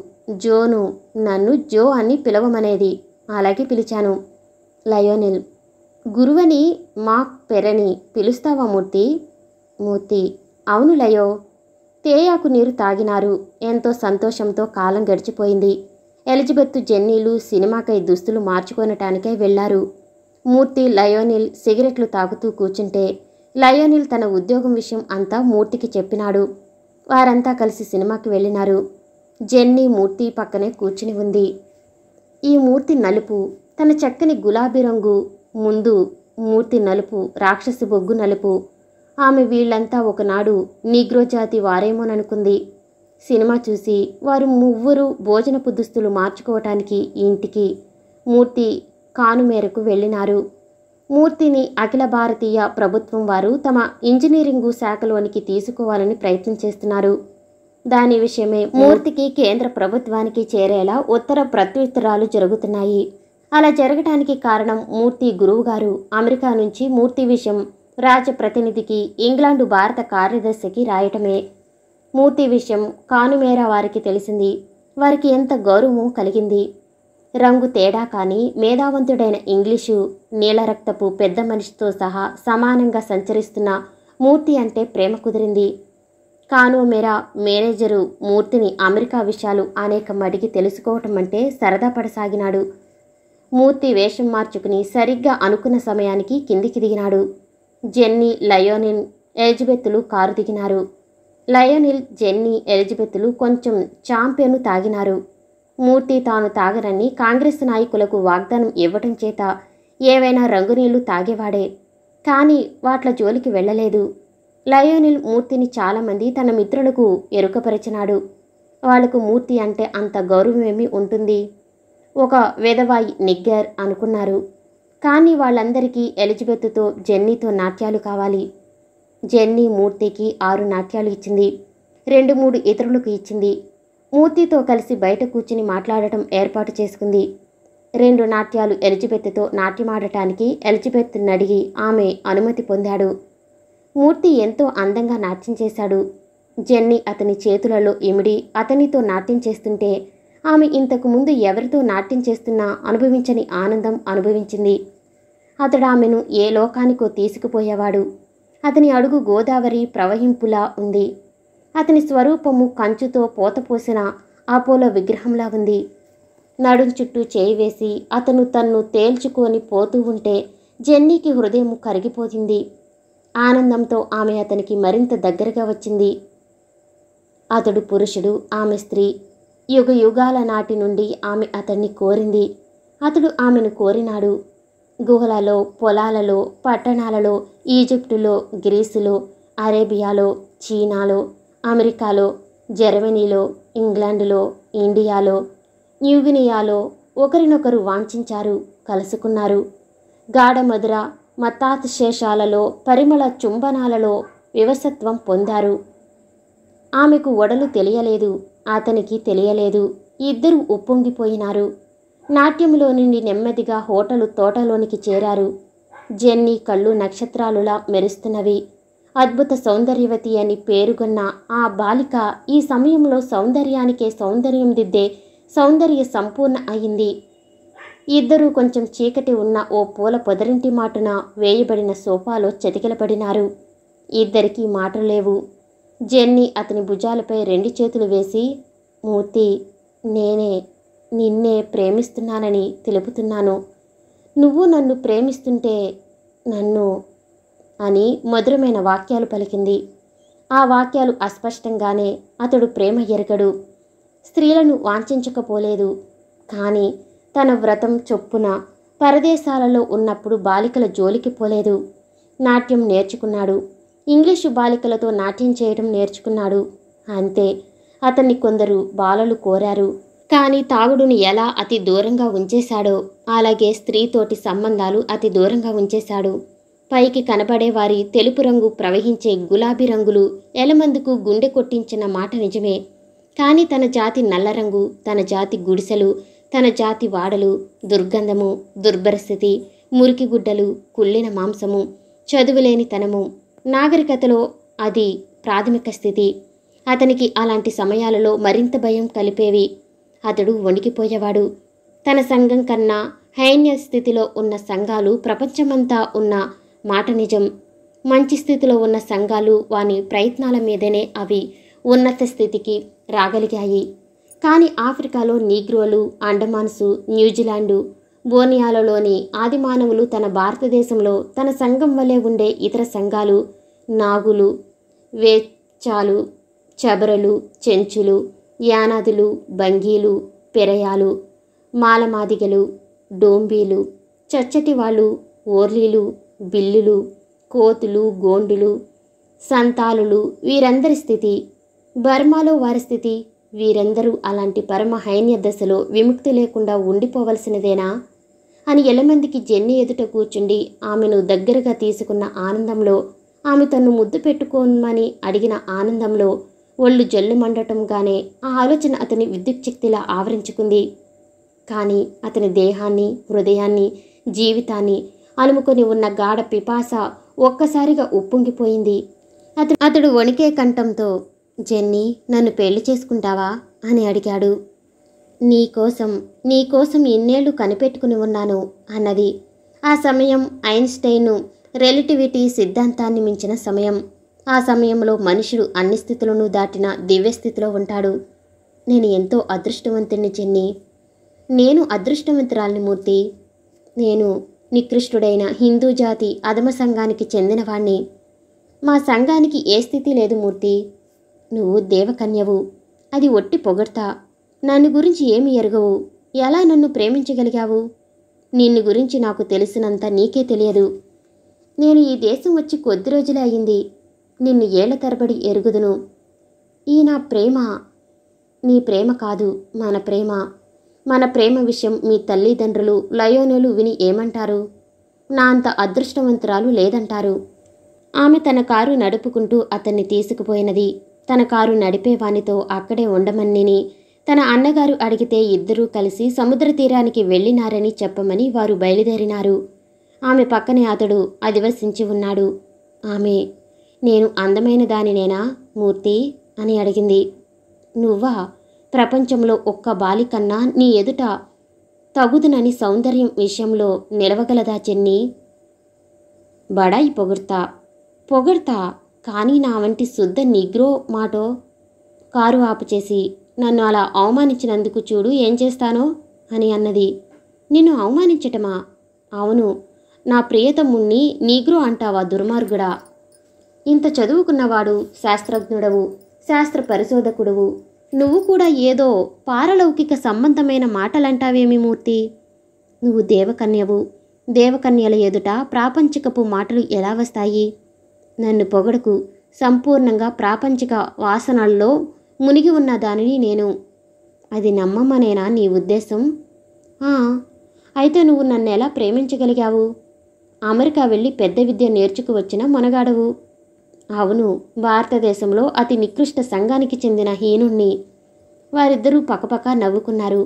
జోను నన్ను జో అని పిలవమనేది అలాగే పిలిచాను లయోనిల్ గురువని మా పెరని పిలుస్తావా మూర్తి మూర్తి అవునులయో తేయాకు నీరు తాగినారు ఎంతో సంతోషంతో కాలం గడిచిపోయింది ఎలిజబెత్ జెన్నీలు సినిమాకై దుస్తులు మార్చుకొనటానికే వెళ్లారు మూర్తి లయోనిల్ సిగరెట్లు తాగుతూ కూర్చుంటే లయోనిల్ తన ఉద్యోగం విషయం అంతా మూర్తికి చెప్పినాడు వారంతా కలిసి సినిమాకి వెళ్ళినారు జెన్నీ మూర్తి పక్కనే కూర్చుని ఉంది ఈ మూర్తి నలుపు తన చక్కని గులాబీ రంగు ముందు మూర్తి నలుపు రాక్షసి బొగ్గు నలుపు ఆమె వీళ్ళంతా ఒకనాడు నీగ్రోజాతి వారేమోననుకుంది సినిమా చూసి వారు ముగ్గురు భోజనపు దుస్తులు మార్చుకోవటానికి ఇంటికి మూర్తి కాను మేరకు వెళ్ళినారు మూర్తిని అఖిల భారతీయ ప్రభుత్వం వారు తమ ఇంజనీరింగు శాఖలోనికి తీసుకోవాలని ప్రయత్నం చేస్తున్నారు దాని విషయమే మూర్తికి కేంద్ర ప్రభుత్వానికి చేరేలా ఉత్తర ప్రత్యుత్తరాలు జరుగుతున్నాయి అలా జరగడానికి కారణం మూర్తి గురువుగారు అమెరికా నుంచి మూర్తి విషయం రాజప్రతినిధికి ఇంగ్లాండు భారత కార్యదర్శికి రాయటమే మూర్తి విషయం కానుమేరా వారికి తెలిసింది వారికి ఎంత గౌరవం కలిగింది రంగు తేడా కానీ మేధావంతుడైన ఇంగ్లీషు నీలరక్తపు పెద్ద మనిషితో సహా సమానంగా సంచరిస్తున్న మూర్తి అంటే ప్రేమ కుదిరింది కానుమేరా మేనేజరు మూర్తిని అమెరికా విషయాలు అనేక మడిగి తెలుసుకోవటం అంటే సరదా పడసాగినాడు మూర్తి వేషం మార్చుకుని సరిగ్గా అనుకున్న సమయానికి కిందికి దిగినాడు జెన్నీ లయోనిల్ ఎలిజబెత్తులు కారు దిగినారు లయోనిల్ జెన్నీ ఎలిజబెత్తులు కొంచెం చాంపియన్ను తాగినారు మూర్తి తాను తాగరని కాంగ్రెస్ నాయకులకు వాగ్దానం ఇవ్వటం చేత ఏవైనా రంగునీళ్లు తాగేవాడే కానీ వాట్ల జోలికి వెళ్ళలేదు లయోనిల్ మూర్తిని చాలామంది తన మిత్రులకు ఎరుకపరిచినాడు వాళ్లకు మూర్తి అంటే అంత గౌరవమేమి ఉంటుంది ఒక వేదవాయి నిగ్గర్ అనుకున్నారు కానీ వాళ్ళందరికీ ఎలిజబెత్తో జెన్నీతో నాట్యాలు కావాలి జెన్నీ మూర్తికి ఆరు నాట్యాలు ఇచ్చింది రెండు మూడు ఇతరులకు ఇచ్చింది మూర్తితో కలిసి బయట కూర్చుని మాట్లాడటం ఏర్పాటు చేసుకుంది రెండు నాట్యాలు ఎలిజబెత్తో నాట్యమాడటానికి ఎలిజబెత్ను అడిగి ఆమె అనుమతి పొందాడు మూర్తి ఎంతో అందంగా నాట్యం చేశాడు జెన్నీ అతని చేతులలో ఇమిడి అతనితో నాట్యం చేస్తుంటే ఆమె ఇంతకు ముందు ఎవరితో నాట్యం చేస్తున్నా అనుభవించని ఆనందం అనుభవించింది అతడు ఆమెను ఏ లోకానికో తీసుకుపోయేవాడు అతని అడుగు గోదావరి ప్రవహింపులా ఉంది అతని స్వరూపము కంచుతో పోతపోసిన అపోలో విగ్రహంలా ఉంది నడుం చుట్టూ చేయి వేసి అతను తన్ను తేల్చుకొని పోతూ ఉంటే జెన్నీకి హృదయం కరిగిపోయింది ఆనందంతో ఆమె అతనికి మరింత దగ్గరగా వచ్చింది అతడు పురుషుడు ఆమె స్త్రీ యుగ యుగాల నాటి నుండి ఆమె అతన్ని కోరింది అతడు ఆమెను కోరినాడు గుహలలో పొలాలలో పట్టణాలలో ఈజిప్టులో గ్రీసులో అరేబియాలో చీనాలో అమెరికాలో జర్మనీలో ఇంగ్లాండ్లో ఇండియాలో న్యూగినియాలో ఒకరినొకరు వాంఛించారు కలుసుకున్నారు గాఢమధుర మతాతిశేషాలలో పరిమళ చుంబనాలలో వివసత్వం పొందారు ఆమెకు ఒడలు తెలియలేదు అతనికి తెలియలేదు ఇద్దరు ఉప్పొంగిపోయినారు నాట్యంలో నుండి నెమ్మదిగా హోటలు తోటలోనికి చేరారు జెన్నీ కళ్ళు నక్షత్రాలులా మెరుస్తున్నవి అద్భుత సౌందర్యవతి అని పేరుగొన్న ఆ బాలిక ఈ సమయంలో సౌందర్యానికే సౌందర్యం దిద్దే సౌందర్య సంపూర్ణ అయింది ఇద్దరూ కొంచెం చీకటి ఉన్న ఓ పూల పొదరింటి మాటున వేయబడిన సోఫాలో చతికిలపడినారు ఇద్దరికీ మాటలు లేవు జెన్నీ అతని భుజాలపై రెండు చేతులు వేసి మూర్తి నేనే నిన్నే ప్రేమిస్తున్నానని తెలుపుతున్నాను నువ్వు నన్ను ప్రేమిస్తుంటే నన్ను అని మధురమైన వాక్యాలు పలికింది ఆ వాక్యాలు అస్పష్టంగానే అతడు ప్రేమ ఎరగడు స్త్రీలను వాంఛించకపోలేదు కానీ తన వ్రతం చొప్పున పరదేశాలలో ఉన్నప్పుడు బాలికల జోలికి పోలేదు నాట్యం నేర్చుకున్నాడు ఇంగ్లీషు బాలికలతో నాట్యం చేయడం నేర్చుకున్నాడు అంతే అతన్ని కొందరు బాలలు కోరారు కానీ తాగుడుని ఎలా అతి దూరంగా ఉంచేశాడో అలాగే స్త్రీతోటి సంబంధాలు అతి దూరంగా ఉంచేశాడు పైకి కనబడే వారి తెలుపు రంగు ప్రవహించే గులాబీ రంగులు ఎలమందుకు గుండె కొట్టించిన మాట నిజమే కానీ తన జాతి నల్లరంగు తన జాతి గుడిసెలు తన జాతి వాడలు దుర్గంధము దుర్భరస్థితి మురికి గుడ్డలు కుళ్ళిన మాంసము చదువులేనితనము నాగరికతలో అది ప్రాథమిక స్థితి అతనికి అలాంటి సమయాలలో మరింత భయం కలిపేవి అతడు వణికిపోయేవాడు తన సంఘం కన్నా హైన్య స్థితిలో ఉన్న సంఘాలు ప్రపంచమంతా ఉన్న మాట నిజం మంచి స్థితిలో ఉన్న సంఘాలు వాని ప్రయత్నాల మీదనే అవి ఉన్నత స్థితికి రాగలిగాయి కానీ ఆఫ్రికాలో నీగ్రోలు అండమాన్సు న్యూజిలాండు బోనియాలలోని ఆదిమానవులు తన భారతదేశంలో తన సంఘం వలె ఉండే ఇతర సంఘాలు నాగులు వేచాలు చబరలు చెంచులు యానాదులు బంగీలు పెరయాలు మాలమాదిగలు డోంబీలు చచ్చటి వాళ్ళు ఓర్లీలు బిల్లులు కోతులు గోండులు సంతాలులు వీరందరి స్థితి బర్మాలో వారి స్థితి వీరందరూ అలాంటి పరమ హైన్య దశలో విముక్తి లేకుండా ఉండిపోవలసినదేనా అని ఎలమందికి జెన్ని ఎదుట కూర్చుండి ఆమెను దగ్గరగా తీసుకున్న ఆనందంలో ఆమె తను ముద్దు పెట్టుకోమని అడిగిన ఆనందంలో ఒళ్ళు జల్లు మండటంగానే ఆ ఆలోచన అతని విద్యుత్ శక్తిలా ఆవరించుకుంది కానీ అతని దేహాన్ని హృదయాన్ని జీవితాన్ని అలుముకొని ఉన్న గాఢ పిపాస ఒక్కసారిగా ఉప్పొంగిపోయింది అతడు అతడు వణికే కంఠంతో జెన్నీ నన్ను పెళ్లి చేసుకుంటావా అని అడిగాడు నీకోసం నీకోసం ఎన్నేళ్ళు కనిపెట్టుకుని ఉన్నాను అన్నది ఆ సమయం ఐన్స్టైను రిలేటివిటీ సిద్ధాంతాన్ని మించిన సమయం ఆ సమయంలో మనుషుడు అన్ని స్థితులను దాటిన దివ్యస్థితిలో ఉంటాడు నేను ఎంతో అదృష్టవంతుని చెన్ని నేను అదృష్టవంతురాలిని మూర్తి నేను నికృష్టుడైన హిందూ జాతి అధమ సంఘానికి చెందినవాణ్ణి మా సంఘానికి ఏ స్థితి లేదు మూర్తి నువ్వు దేవకన్యవు అది ఒట్టి పొగడ్తా నన్ను గురించి ఏమి ఎరగవు ఎలా నన్ను ప్రేమించగలిగావు నిన్ను గురించి నాకు తెలిసినంత నీకే తెలియదు నేను ఈ దేశం వచ్చి కొద్ది రోజులే అయింది నిన్ను ఏళ్ల తరబడి ఎరుగుదును ఈ నా ప్రేమ నీ ప్రేమ కాదు మన ప్రేమ మన ప్రేమ విషయం మీ తల్లిదండ్రులు లయోనులు విని ఏమంటారు నా అంత అదృష్టవంతురాలు లేదంటారు ఆమె తన కారు నడుపుకుంటూ అతన్ని తీసుకుపోయినది తన కారు నడిపేవానితో అక్కడే ఉండమన్నిని తన అన్నగారు అడిగితే ఇద్దరూ కలిసి సముద్ర తీరానికి వెళ్ళినారని చెప్పమని వారు బయలుదేరినారు ఆమె పక్కనే అతడు అధివసించి ఉన్నాడు ఆమె నేను అందమైన దానినేనా మూర్తి అని అడిగింది నువ్వా ప్రపంచంలో ఒక్క బాలికన్నా నీ ఎదుట తగుదునని సౌందర్యం విషయంలో నిలవగలదా చెన్ని బడాయి పొగుడతా పొగుడతా కానీ నా వంటి శుద్ధ నిగ్రో మాటో కారు ఆపుచేసి నన్ను అలా అవమానించినందుకు చూడు ఏం చేస్తానో అని అన్నది నిన్ను అవమానించటమా అవును నా ప్రియతముణ్ణి నీగ్రో అంటావా దుర్మార్గుడా ఇంత చదువుకున్నవాడు శాస్త్రజ్ఞుడవు శాస్త్ర పరిశోధకుడవు నువ్వు కూడా ఏదో పారలౌకిక సంబంధమైన మాటలంటావేమి మూర్తి నువ్వు దేవకన్యవు దేవకన్యల ఎదుట ప్రాపంచికపు మాటలు ఎలా వస్తాయి నన్ను పొగడకు సంపూర్ణంగా ప్రాపంచిక వాసనల్లో మునిగి ఉన్న దానిని నేను అది నమ్మమనేనా నీ ఉద్దేశం అయితే నువ్వు నన్ను ఎలా ప్రేమించగలిగావు అమెరికా వెళ్ళి పెద్ద విద్య నేర్చుకు వచ్చిన మనగాడవు అవును భారతదేశంలో అతి నికృష్ట సంఘానికి చెందిన హీనుణ్ణి వారిద్దరూ పక్కపక్క నవ్వుకున్నారు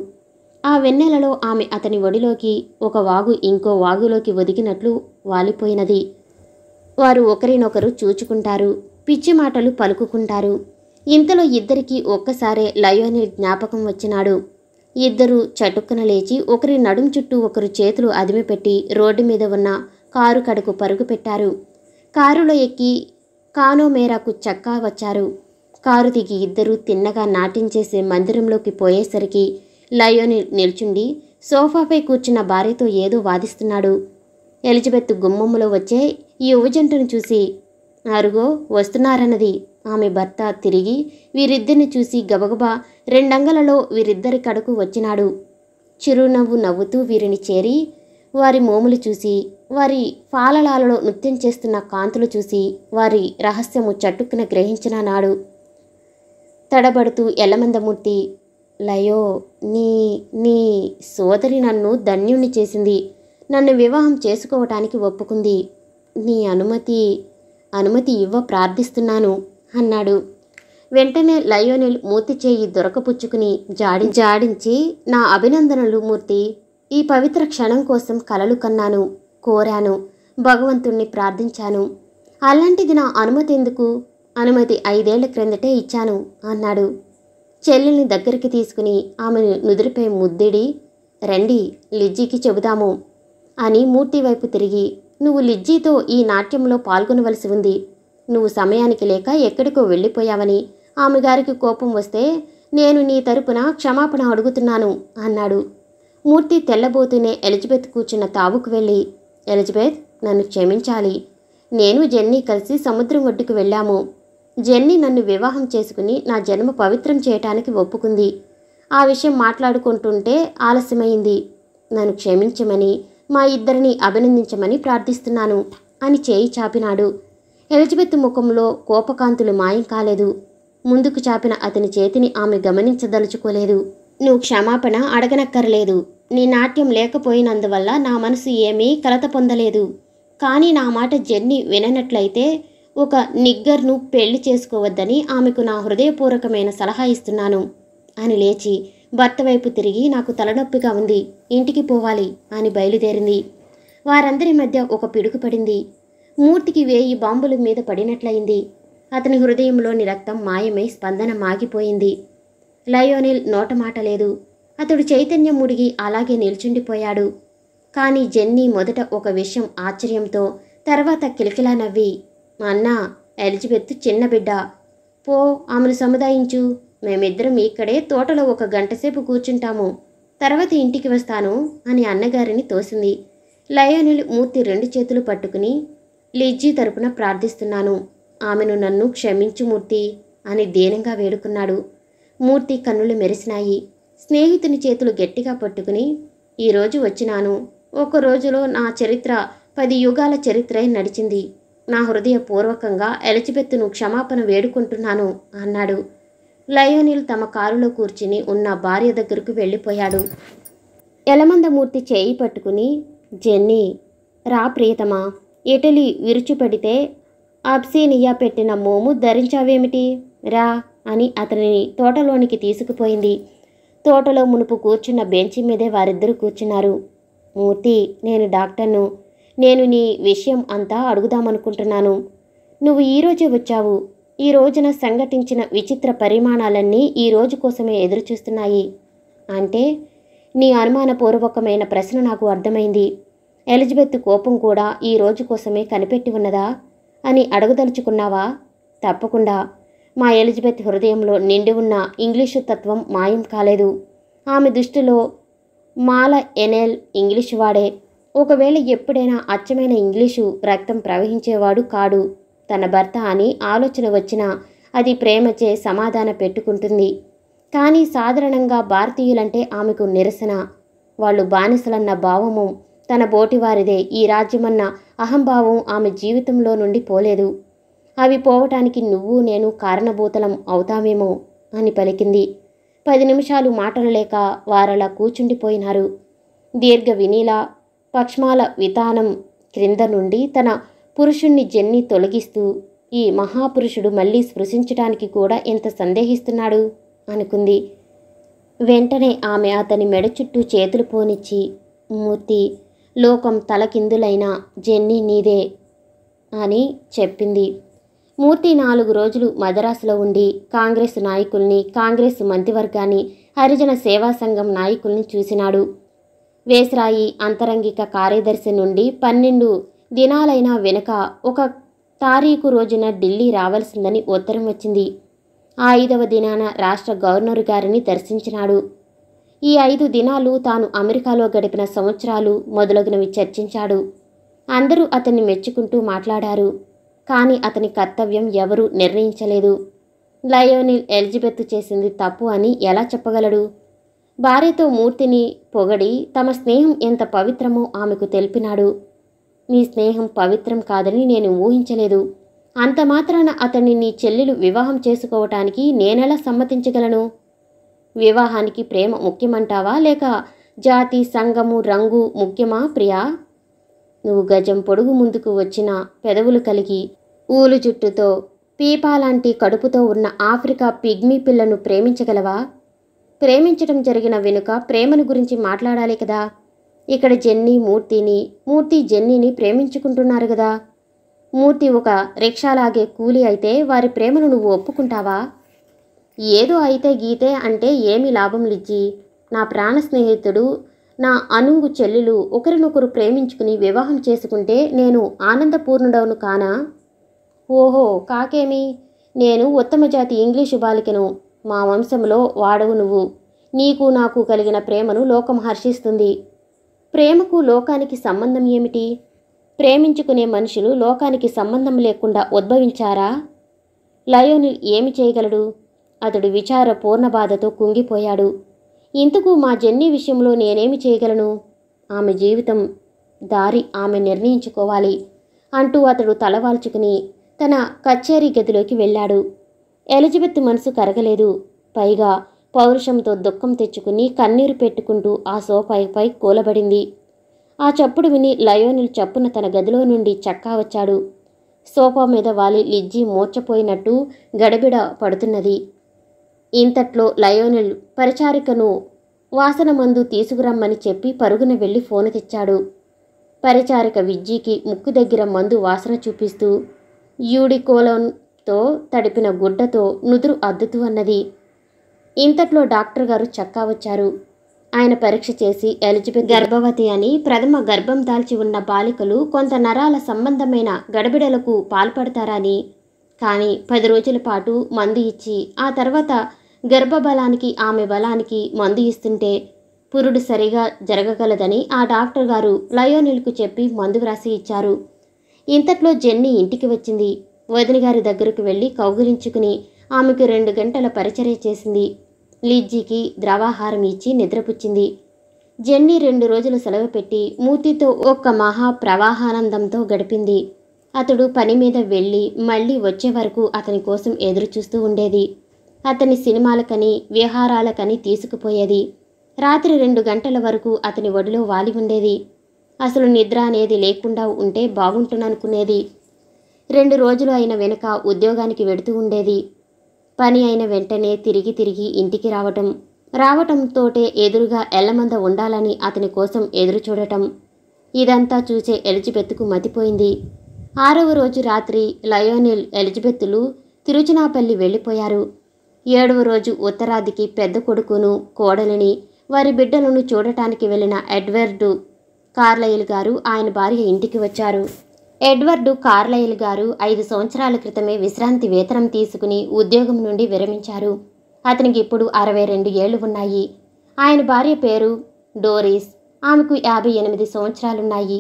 ఆ వెన్నెలలో ఆమె అతని ఒడిలోకి ఒక వాగు ఇంకో వాగులోకి ఒదిగినట్లు వాలిపోయినది వారు ఒకరినొకరు చూచుకుంటారు పిచ్చి మాటలు పలుకుకుంటారు ఇంతలో ఇద్దరికీ ఒక్కసారే లయోని జ్ఞాపకం వచ్చినాడు ఇద్దరూ చటుక్కున లేచి ఒకరి నడుం చుట్టూ ఒకరు చేతులు అదిమిపెట్టి రోడ్డు మీద ఉన్న కారు కడుకు పరుగు పెట్టారు కారులో ఎక్కి కానో మేరాకు చక్కా వచ్చారు కారు దిగి ఇద్దరూ తిన్నగా నాటించేసి మందిరంలోకి పోయేసరికి లయోని నిల్చుండి సోఫాపై కూర్చున్న భార్యతో ఏదో వాదిస్తున్నాడు ఎలిజబెత్ గుమ్మములో వచ్చే ఈ యువజంటను చూసి అరుగో వస్తున్నారన్నది ఆమె భర్త తిరిగి వీరిద్దరిని చూసి గబగబా రెండంగలలో వీరిద్దరి కడుకు వచ్చినాడు చిరునవ్వు నవ్వుతూ వీరిని చేరి వారి మోములు చూసి వారి ఫాలలాలలో నృత్యం చేస్తున్న కాంతులు చూసి వారి రహస్యము చట్టుక్కున గ్రహించిన నాడు తడబడుతూ ఎల్లమందమూర్తి లయో నీ నీ సోదరి నన్ను ధన్యుణ్ణి చేసింది నన్ను వివాహం చేసుకోవటానికి ఒప్పుకుంది నీ అనుమతి అనుమతి ఇవ్వ ప్రార్థిస్తున్నాను అన్నాడు వెంటనే లయోనిల్ మూర్తి చేయి దొరకపుచ్చుకుని జాడి జాడించి నా అభినందనలు మూర్తి ఈ పవిత్ర క్షణం కోసం కలలు కన్నాను కోరాను భగవంతుణ్ణి ప్రార్థించాను అలాంటిది నా అనుమతి ఎందుకు అనుమతి ఐదేళ్ల క్రిందటే ఇచ్చాను అన్నాడు చెల్లెల్ని దగ్గరికి తీసుకుని ఆమె నుదురుపై ముద్దిడి రండి లిజ్జీకి చెబుదాము అని మూర్తి వైపు తిరిగి నువ్వు లిజ్జీతో ఈ నాట్యంలో పాల్గొనవలసి ఉంది నువ్వు సమయానికి లేక ఎక్కడికో వెళ్ళిపోయావని ఆమె గారికి కోపం వస్తే నేను నీ తరపున క్షమాపణ అడుగుతున్నాను అన్నాడు మూర్తి తెల్లబోతూనే ఎలిజబెత్ కూర్చున్న తావుకు వెళ్ళి ఎలిజబెత్ నన్ను క్షమించాలి నేను జెన్నీ కలిసి సముద్రం ఒడ్డుకు వెళ్ళాము జెన్నీ నన్ను వివాహం చేసుకుని నా జన్మ పవిత్రం చేయటానికి ఒప్పుకుంది ఆ విషయం మాట్లాడుకుంటుంటే ఆలస్యమైంది నన్ను క్షమించమని మా ఇద్దరిని అభినందించమని ప్రార్థిస్తున్నాను అని చేయి చాపినాడు ఎలిజబెత్ ముఖంలో కోపకాంతులు మాయం కాలేదు ముందుకు చాపిన అతని చేతిని ఆమె గమనించదలుచుకోలేదు నువ్వు క్షమాపణ అడగనక్కర్లేదు నీ నాట్యం లేకపోయినందువల్ల నా మనసు ఏమీ కలత పొందలేదు కానీ నా మాట జెన్నీ విననట్లయితే ఒక నిగ్గర్ను పెళ్లి చేసుకోవద్దని ఆమెకు నా హృదయపూర్వకమైన సలహా ఇస్తున్నాను అని లేచి భర్త వైపు తిరిగి నాకు తలనొప్పిగా ఉంది ఇంటికి పోవాలి అని బయలుదేరింది వారందరి మధ్య ఒక పిడుగు పడింది మూర్తికి వేయి బాంబుల మీద పడినట్లయింది అతని హృదయంలోని రక్తం మాయమై స్పందన మాగిపోయింది లయోనిల్ నోటమాట లేదు అతడు చైతన్యం ముడిగి అలాగే నిల్చుండిపోయాడు కానీ జెన్నీ మొదట ఒక విషయం ఆశ్చర్యంతో తర్వాత కిలకిలా నవ్వి అన్నా ఎలిజబెత్ చిన్న బిడ్డ పో ఆమెను సముదాయించు మేమిద్దరం ఇక్కడే తోటలో ఒక గంటసేపు కూర్చుంటాము తర్వాత ఇంటికి వస్తాను అని అన్నగారిని తోసింది లయోనిల్ మూర్తి రెండు చేతులు పట్టుకుని లిజ్జీ తరపున ప్రార్థిస్తున్నాను ఆమెను నన్ను క్షమించు మూర్తి అని దీనంగా వేడుకున్నాడు మూర్తి కన్నులు మెరిసినాయి స్నేహితుని చేతులు గట్టిగా పట్టుకుని ఈరోజు వచ్చినాను ఒక రోజులో నా చరిత్ర పది యుగాల చరిత్రే నడిచింది నా హృదయపూర్వకంగా ఎలచిబెత్తును క్షమాపణ వేడుకుంటున్నాను అన్నాడు లయోనిల్ తమ కారులో కూర్చుని ఉన్న భార్య దగ్గరకు వెళ్ళిపోయాడు యలమందమూర్తి చేయి పట్టుకుని జెన్నీ రా ప్రియతమా ఇటలీ విరుచుపెడితే అబ్సీనియా పెట్టిన మోము ధరించావేమిటి రా అని అతనిని తోటలోనికి తీసుకుపోయింది తోటలో మునుపు కూర్చున్న బెంచి మీదే వారిద్దరూ కూర్చున్నారు మూర్తి నేను డాక్టర్ను నేను నీ విషయం అంతా అడుగుదామనుకుంటున్నాను నువ్వు ఈరోజే వచ్చావు ఈ రోజున సంఘటించిన విచిత్ర పరిమాణాలన్నీ ఈ రోజు కోసమే ఎదురుచూస్తున్నాయి అంటే నీ అనుమానపూర్వకమైన ప్రశ్న నాకు అర్థమైంది ఎలిజబెత్ కోపం కూడా ఈ రోజు కోసమే కనిపెట్టి ఉన్నదా అని అడగదలుచుకున్నావా తప్పకుండా మా ఎలిజబెత్ హృదయంలో నిండి ఉన్న ఇంగ్లీషు తత్వం మాయం కాలేదు ఆమె దృష్టిలో మాల ఎనెల్ ఇంగ్లీషు వాడే ఒకవేళ ఎప్పుడైనా అచ్చమైన ఇంగ్లీషు రక్తం ప్రవహించేవాడు కాడు తన భర్త అని ఆలోచన వచ్చినా అది ప్రేమచే సమాధాన పెట్టుకుంటుంది కానీ సాధారణంగా భారతీయులంటే ఆమెకు నిరసన వాళ్ళు బానిసలన్న భావము తన బోటివారిదే ఈ రాజ్యమన్న అహంభావం ఆమె జీవితంలో నుండి పోలేదు అవి పోవటానికి నువ్వు నేను కారణభూతలం అవుతామేమో అని పలికింది పది నిమిషాలు మాటలు లేక వారలా కూచుండిపోయినారు దీర్ఘ వినీల పక్ష్మాల వితానం క్రింద నుండి తన పురుషుణ్ణి జెన్ని తొలగిస్తూ ఈ మహాపురుషుడు మళ్ళీ స్పృశించటానికి కూడా ఎంత సందేహిస్తున్నాడు అనుకుంది వెంటనే ఆమె అతని మెడ చుట్టూ చేతులు పోనిచ్చి మూర్తి లోకం తలకిందులైన జెన్నీ నీదే అని చెప్పింది మూర్తి నాలుగు రోజులు మద్రాసులో ఉండి కాంగ్రెస్ నాయకుల్ని కాంగ్రెస్ మంత్రివర్గాన్ని హరిజన సేవా సంఘం నాయకుల్ని చూసినాడు వేసరాయి అంతరంగిక కార్యదర్శి నుండి పన్నెండు దినాలైన వెనుక ఒక తారీఖు రోజున ఢిల్లీ రావాల్సిందని ఉత్తరం వచ్చింది ఆ ఐదవ దినాన రాష్ట్ర గవర్నర్ గారిని దర్శించినాడు ఈ ఐదు దినాలు తాను అమెరికాలో గడిపిన సంవత్సరాలు మొదలగునవి చర్చించాడు అందరూ అతన్ని మెచ్చుకుంటూ మాట్లాడారు కానీ అతని కర్తవ్యం ఎవరూ నిర్ణయించలేదు లయోనిల్ ఎలిజబెత్ చేసింది తప్పు అని ఎలా చెప్పగలడు భార్యతో మూర్తిని పొగడి తమ స్నేహం ఎంత పవిత్రమో ఆమెకు తెలిపినాడు మీ స్నేహం పవిత్రం కాదని నేను ఊహించలేదు అంత మాత్రాన అతన్ని నీ చెల్లెలు వివాహం చేసుకోవటానికి నేనెలా సమ్మతించగలను వివాహానికి ప్రేమ ముఖ్యమంటావా లేక జాతి సంఘము రంగు ముఖ్యమా ప్రియా నువ్వు గజం పొడుగు ముందుకు వచ్చిన పెదవులు కలిగి ఊలు జుట్టుతో పీపాలాంటి కడుపుతో ఉన్న ఆఫ్రికా పిగ్మీ పిల్లను ప్రేమించగలవా ప్రేమించడం జరిగిన వెనుక ప్రేమను గురించి మాట్లాడాలి కదా ఇక్కడ జెన్నీ మూర్తిని మూర్తి జెన్నీని ప్రేమించుకుంటున్నారు కదా మూర్తి ఒక రిక్షాలాగే కూలి అయితే వారి ప్రేమను నువ్వు ఒప్పుకుంటావా ఏదో అయితే గీతే అంటే ఏమి లాభం లిజ్జి నా ప్రాణ స్నేహితుడు నా అనుంగు చెల్లెలు ఒకరినొకరు ప్రేమించుకుని వివాహం చేసుకుంటే నేను ఆనందపూర్ణుడవును కానా ఓహో కాకేమి నేను ఉత్తమ జాతి ఇంగ్లీషు బాలికను మా వంశంలో వాడవు నువ్వు నీకు నాకు కలిగిన ప్రేమను లోకం హర్షిస్తుంది ప్రేమకు లోకానికి సంబంధం ఏమిటి ప్రేమించుకునే మనుషులు లోకానికి సంబంధం లేకుండా ఉద్భవించారా లయోనిల్ ఏమి చేయగలడు అతడు విచార పూర్ణబాధతో బాధతో కుంగిపోయాడు ఇంతకు మా జన్నీ విషయంలో నేనేమి చేయగలను ఆమె జీవితం దారి ఆమె నిర్ణయించుకోవాలి అంటూ అతడు తలవాల్చుకుని తన కచేరీ గదిలోకి వెళ్ళాడు ఎలిజబెత్ మనసు కరగలేదు పైగా పౌరుషంతో దుఃఖం తెచ్చుకుని కన్నీరు పెట్టుకుంటూ ఆ సోఫాపై కూలబడింది ఆ చప్పుడు విని లయోనిల్ చప్పున తన గదిలో నుండి చక్కా వచ్చాడు సోఫా మీద వాలి లిజ్జి మూర్చపోయినట్టు గడబిడ పడుతున్నది ఇంతట్లో లయోనెల్ పరిచారికను వాసన మందు తీసుకురమ్మని చెప్పి పరుగున వెళ్ళి ఫోన్ తెచ్చాడు పరిచారిక విజ్జీకి ముక్కు దగ్గర మందు వాసన చూపిస్తూ యూడికోలోన్తో తడిపిన గుడ్డతో నుదురు అద్దుతూ అన్నది ఇంతట్లో డాక్టర్ గారు చక్కా వచ్చారు ఆయన పరీక్ష చేసి ఎలిజబెత్ గర్భవతి అని ప్రథమ గర్భం దాల్చి ఉన్న బాలికలు కొంత నరాల సంబంధమైన గడబిడలకు పాల్పడతారని కానీ పది రోజుల పాటు మందు ఇచ్చి ఆ తర్వాత గర్భబలానికి ఆమె బలానికి మందు ఇస్తుంటే పురుడు సరిగా జరగగలదని ఆ డాక్టర్ గారు లయోనిల్కు చెప్పి మందు వ్రాసి ఇచ్చారు ఇంతట్లో జెన్నీ ఇంటికి వచ్చింది వదిన గారి దగ్గరకు వెళ్ళి కౌగులించుకుని ఆమెకు రెండు గంటల పరిచర్య చేసింది లిజ్జీకి ద్రవాహారం ఇచ్చి నిద్రపుచ్చింది జెన్నీ రెండు రోజులు సెలవు పెట్టి మూతితో ఒక్క మహా ప్రవాహానందంతో గడిపింది అతడు పని మీద వెళ్ళి మళ్ళీ వచ్చే వరకు అతని కోసం ఎదురుచూస్తూ ఉండేది అతని సినిమాలకని విహారాలకని తీసుకుపోయేది రాత్రి రెండు గంటల వరకు అతని ఒడిలో వాలి ఉండేది అసలు నిద్ర అనేది లేకుండా ఉంటే బాగుంటుననుకునేది రెండు రోజులు అయిన వెనుక ఉద్యోగానికి వెడుతూ ఉండేది పని అయిన వెంటనే తిరిగి తిరిగి ఇంటికి రావటం రావటంతోటే ఎదురుగా ఎల్లమంద ఉండాలని అతని కోసం ఎదురు చూడటం ఇదంతా చూసే ఎలిజబెత్కు మతిపోయింది ఆరవ రోజు రాత్రి లయోనిల్ ఎలిజబెత్తులు తిరుచినాపల్లి వెళ్ళిపోయారు ఏడవ రోజు ఉత్తరాదికి పెద్ద కొడుకును కోడలిని వారి బిడ్డలను చూడటానికి వెళ్ళిన ఎడ్వర్డు కార్లయిల్ గారు ఆయన భార్య ఇంటికి వచ్చారు ఎడ్వర్డు కార్లయిల్ గారు ఐదు సంవత్సరాల క్రితమే విశ్రాంతి వేతనం తీసుకుని ఉద్యోగం నుండి విరమించారు అతనికి ఇప్పుడు అరవై రెండు ఏళ్ళు ఉన్నాయి ఆయన భార్య పేరు డోరీస్ ఆమెకు యాభై ఎనిమిది సంవత్సరాలున్నాయి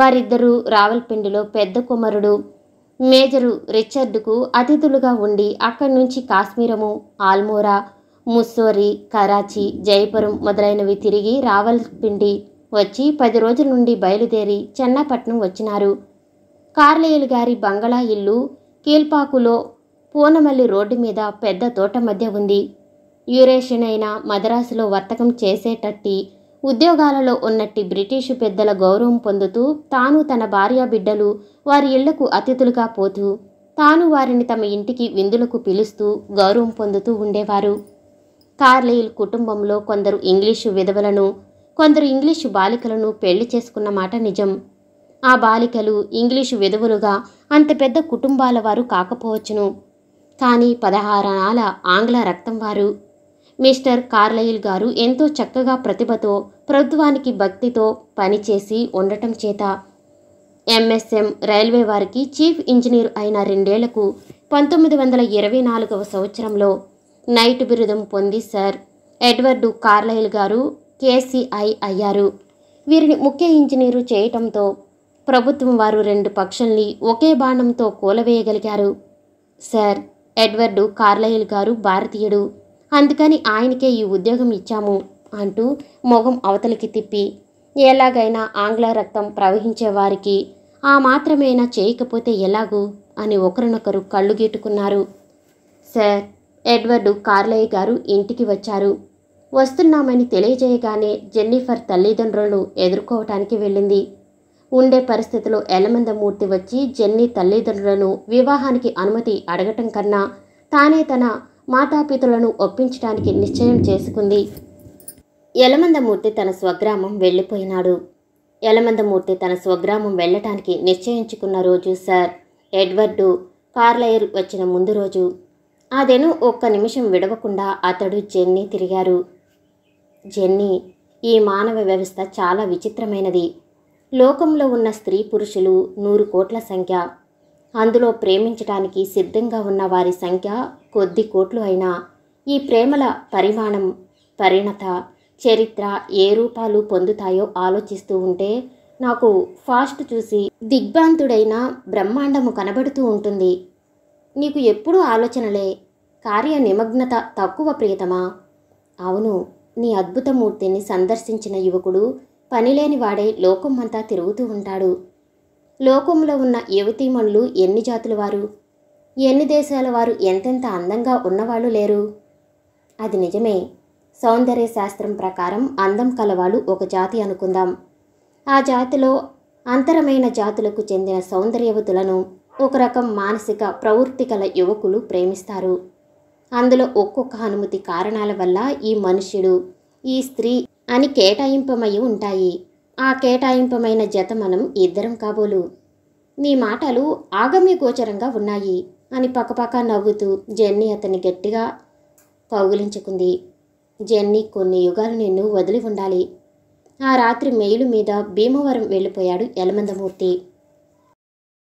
వారిద్దరూ రావల్పిండిలో పెద్ద కుమారుడు మేజరు రిచర్డ్కు అతిథులుగా ఉండి అక్కడి నుంచి కాశ్మీరము ఆల్మోరా ముస్సోరి కరాచీ జైపురం మొదలైనవి తిరిగి రావల్పిండి వచ్చి పది రోజుల నుండి బయలుదేరి చెన్నపట్నం వచ్చినారు కార్లయ్యలు గారి బంగళా ఇల్లు కీల్పాకులో పూనమల్లి రోడ్డు మీద పెద్ద తోట మధ్య ఉంది యురేషియన్ అయిన మద్రాసులో వర్తకం చేసేటట్టి ఉద్యోగాలలో ఉన్నట్టి బ్రిటిషు పెద్దల గౌరవం పొందుతూ తాను తన భార్య బిడ్డలు వారి ఇళ్లకు అతిథులుగా పోతూ తాను వారిని తమ ఇంటికి విందులకు పిలుస్తూ గౌరవం పొందుతూ ఉండేవారు కార్లైల్ కుటుంబంలో కొందరు ఇంగ్లీషు విధవలను కొందరు ఇంగ్లీషు బాలికలను పెళ్లి చేసుకున్న మాట నిజం ఆ బాలికలు ఇంగ్లీషు విధవులుగా అంత పెద్ద కుటుంబాల వారు కాకపోవచ్చును కానీ నాల ఆంగ్ల రక్తం వారు మిస్టర్ కార్లయిల్ గారు ఎంతో చక్కగా ప్రతిభతో ప్రభుత్వానికి భక్తితో పనిచేసి ఉండటం చేత ఎంఎస్ఎం రైల్వే వారికి చీఫ్ ఇంజనీర్ అయిన రెండేళ్లకు పంతొమ్మిది వందల ఇరవై నాలుగవ సంవత్సరంలో నైట్ బిరుదం పొంది sir Edward Carlyle garu KCI అయ్యారు వీరిని ముఖ్య ఇంజనీరు చేయటంతో ప్రభుత్వం వారు రెండు పక్షుల్ని ఒకే బాణంతో కూలవేయగలిగారు సార్ ఎడ్వర్డ్ కార్లయిల్ గారు భారతీయుడు అందుకని ఆయనకే ఈ ఉద్యోగం ఇచ్చాము అంటూ మొగం అవతలికి తిప్పి ఎలాగైనా ఆంగ్ల రక్తం ప్రవహించే వారికి ఆ మాత్రమేనా చేయకపోతే ఎలాగూ అని ఒకరినొకరు కళ్ళు గీటుకున్నారు సార్ ఎడ్వర్డు కార్లయ్య గారు ఇంటికి వచ్చారు వస్తున్నామని తెలియజేయగానే జెన్నిఫర్ తల్లిదండ్రులను ఎదుర్కోవటానికి వెళ్ళింది ఉండే పరిస్థితిలో ఎలమందమూర్తి వచ్చి జెన్నీ తల్లిదండ్రులను వివాహానికి అనుమతి అడగటం కన్నా తానే తన మాతాపితులను ఒప్పించడానికి నిశ్చయం చేసుకుంది యలమందమూర్తి తన స్వగ్రామం వెళ్ళిపోయినాడు యలమందమూర్తి తన స్వగ్రామం వెళ్ళటానికి నిశ్చయించుకున్న రోజు సార్ ఎడ్వర్డు కార్లయర్ వచ్చిన ముందు రోజు అదేను ఒక్క నిమిషం విడవకుండా అతడు జెన్నీ తిరిగారు జెన్నీ ఈ మానవ వ్యవస్థ చాలా విచిత్రమైనది లోకంలో ఉన్న స్త్రీ పురుషులు నూరు కోట్ల సంఖ్య అందులో ప్రేమించటానికి సిద్ధంగా ఉన్న వారి సంఖ్య కొద్ది కోట్లు అయినా ఈ ప్రేమల పరిమాణం పరిణత చరిత్ర ఏ రూపాలు పొందుతాయో ఆలోచిస్తూ ఉంటే నాకు ఫాస్ట్ చూసి దిగ్భాంతుడైన బ్రహ్మాండము కనబడుతూ ఉంటుంది నీకు ఎప్పుడూ ఆలోచనలే కార్య నిమగ్నత తక్కువ ప్రియతమా అవును నీ అద్భుతమూర్తిని సందర్శించిన యువకుడు పనిలేని లోకం లోకమంతా తిరుగుతూ ఉంటాడు లోకంలో ఉన్న యువతీమణులు ఎన్ని జాతుల వారు ఎన్ని దేశాల వారు ఎంతెంత అందంగా ఉన్నవాళ్ళు లేరు అది నిజమే సౌందర్య శాస్త్రం ప్రకారం అందం కలవాళ్ళు ఒక జాతి అనుకుందాం ఆ జాతిలో అంతరమైన జాతులకు చెందిన సౌందర్యవతులను ఒక రకం మానసిక ప్రవృత్తి గల యువకులు ప్రేమిస్తారు అందులో ఒక్కొక్క అనుమతి కారణాల వల్ల ఈ మనుష్యుడు ఈ స్త్రీ అని కేటాయింపమై ఉంటాయి ఆ కేటాయింపమైన జత మనం ఇద్దరం కాబోలు నీ మాటలు ఆగమ్య గోచరంగా ఉన్నాయి అని పక్కపక్క నవ్వుతూ జెన్నీ అతన్ని గట్టిగా కౌగులించుకుంది జెన్నీ కొన్ని యుగాలు నిన్ను వదిలి ఉండాలి ఆ రాత్రి మెయిలు మీద భీమవరం వెళ్ళిపోయాడు యలమందమూర్తి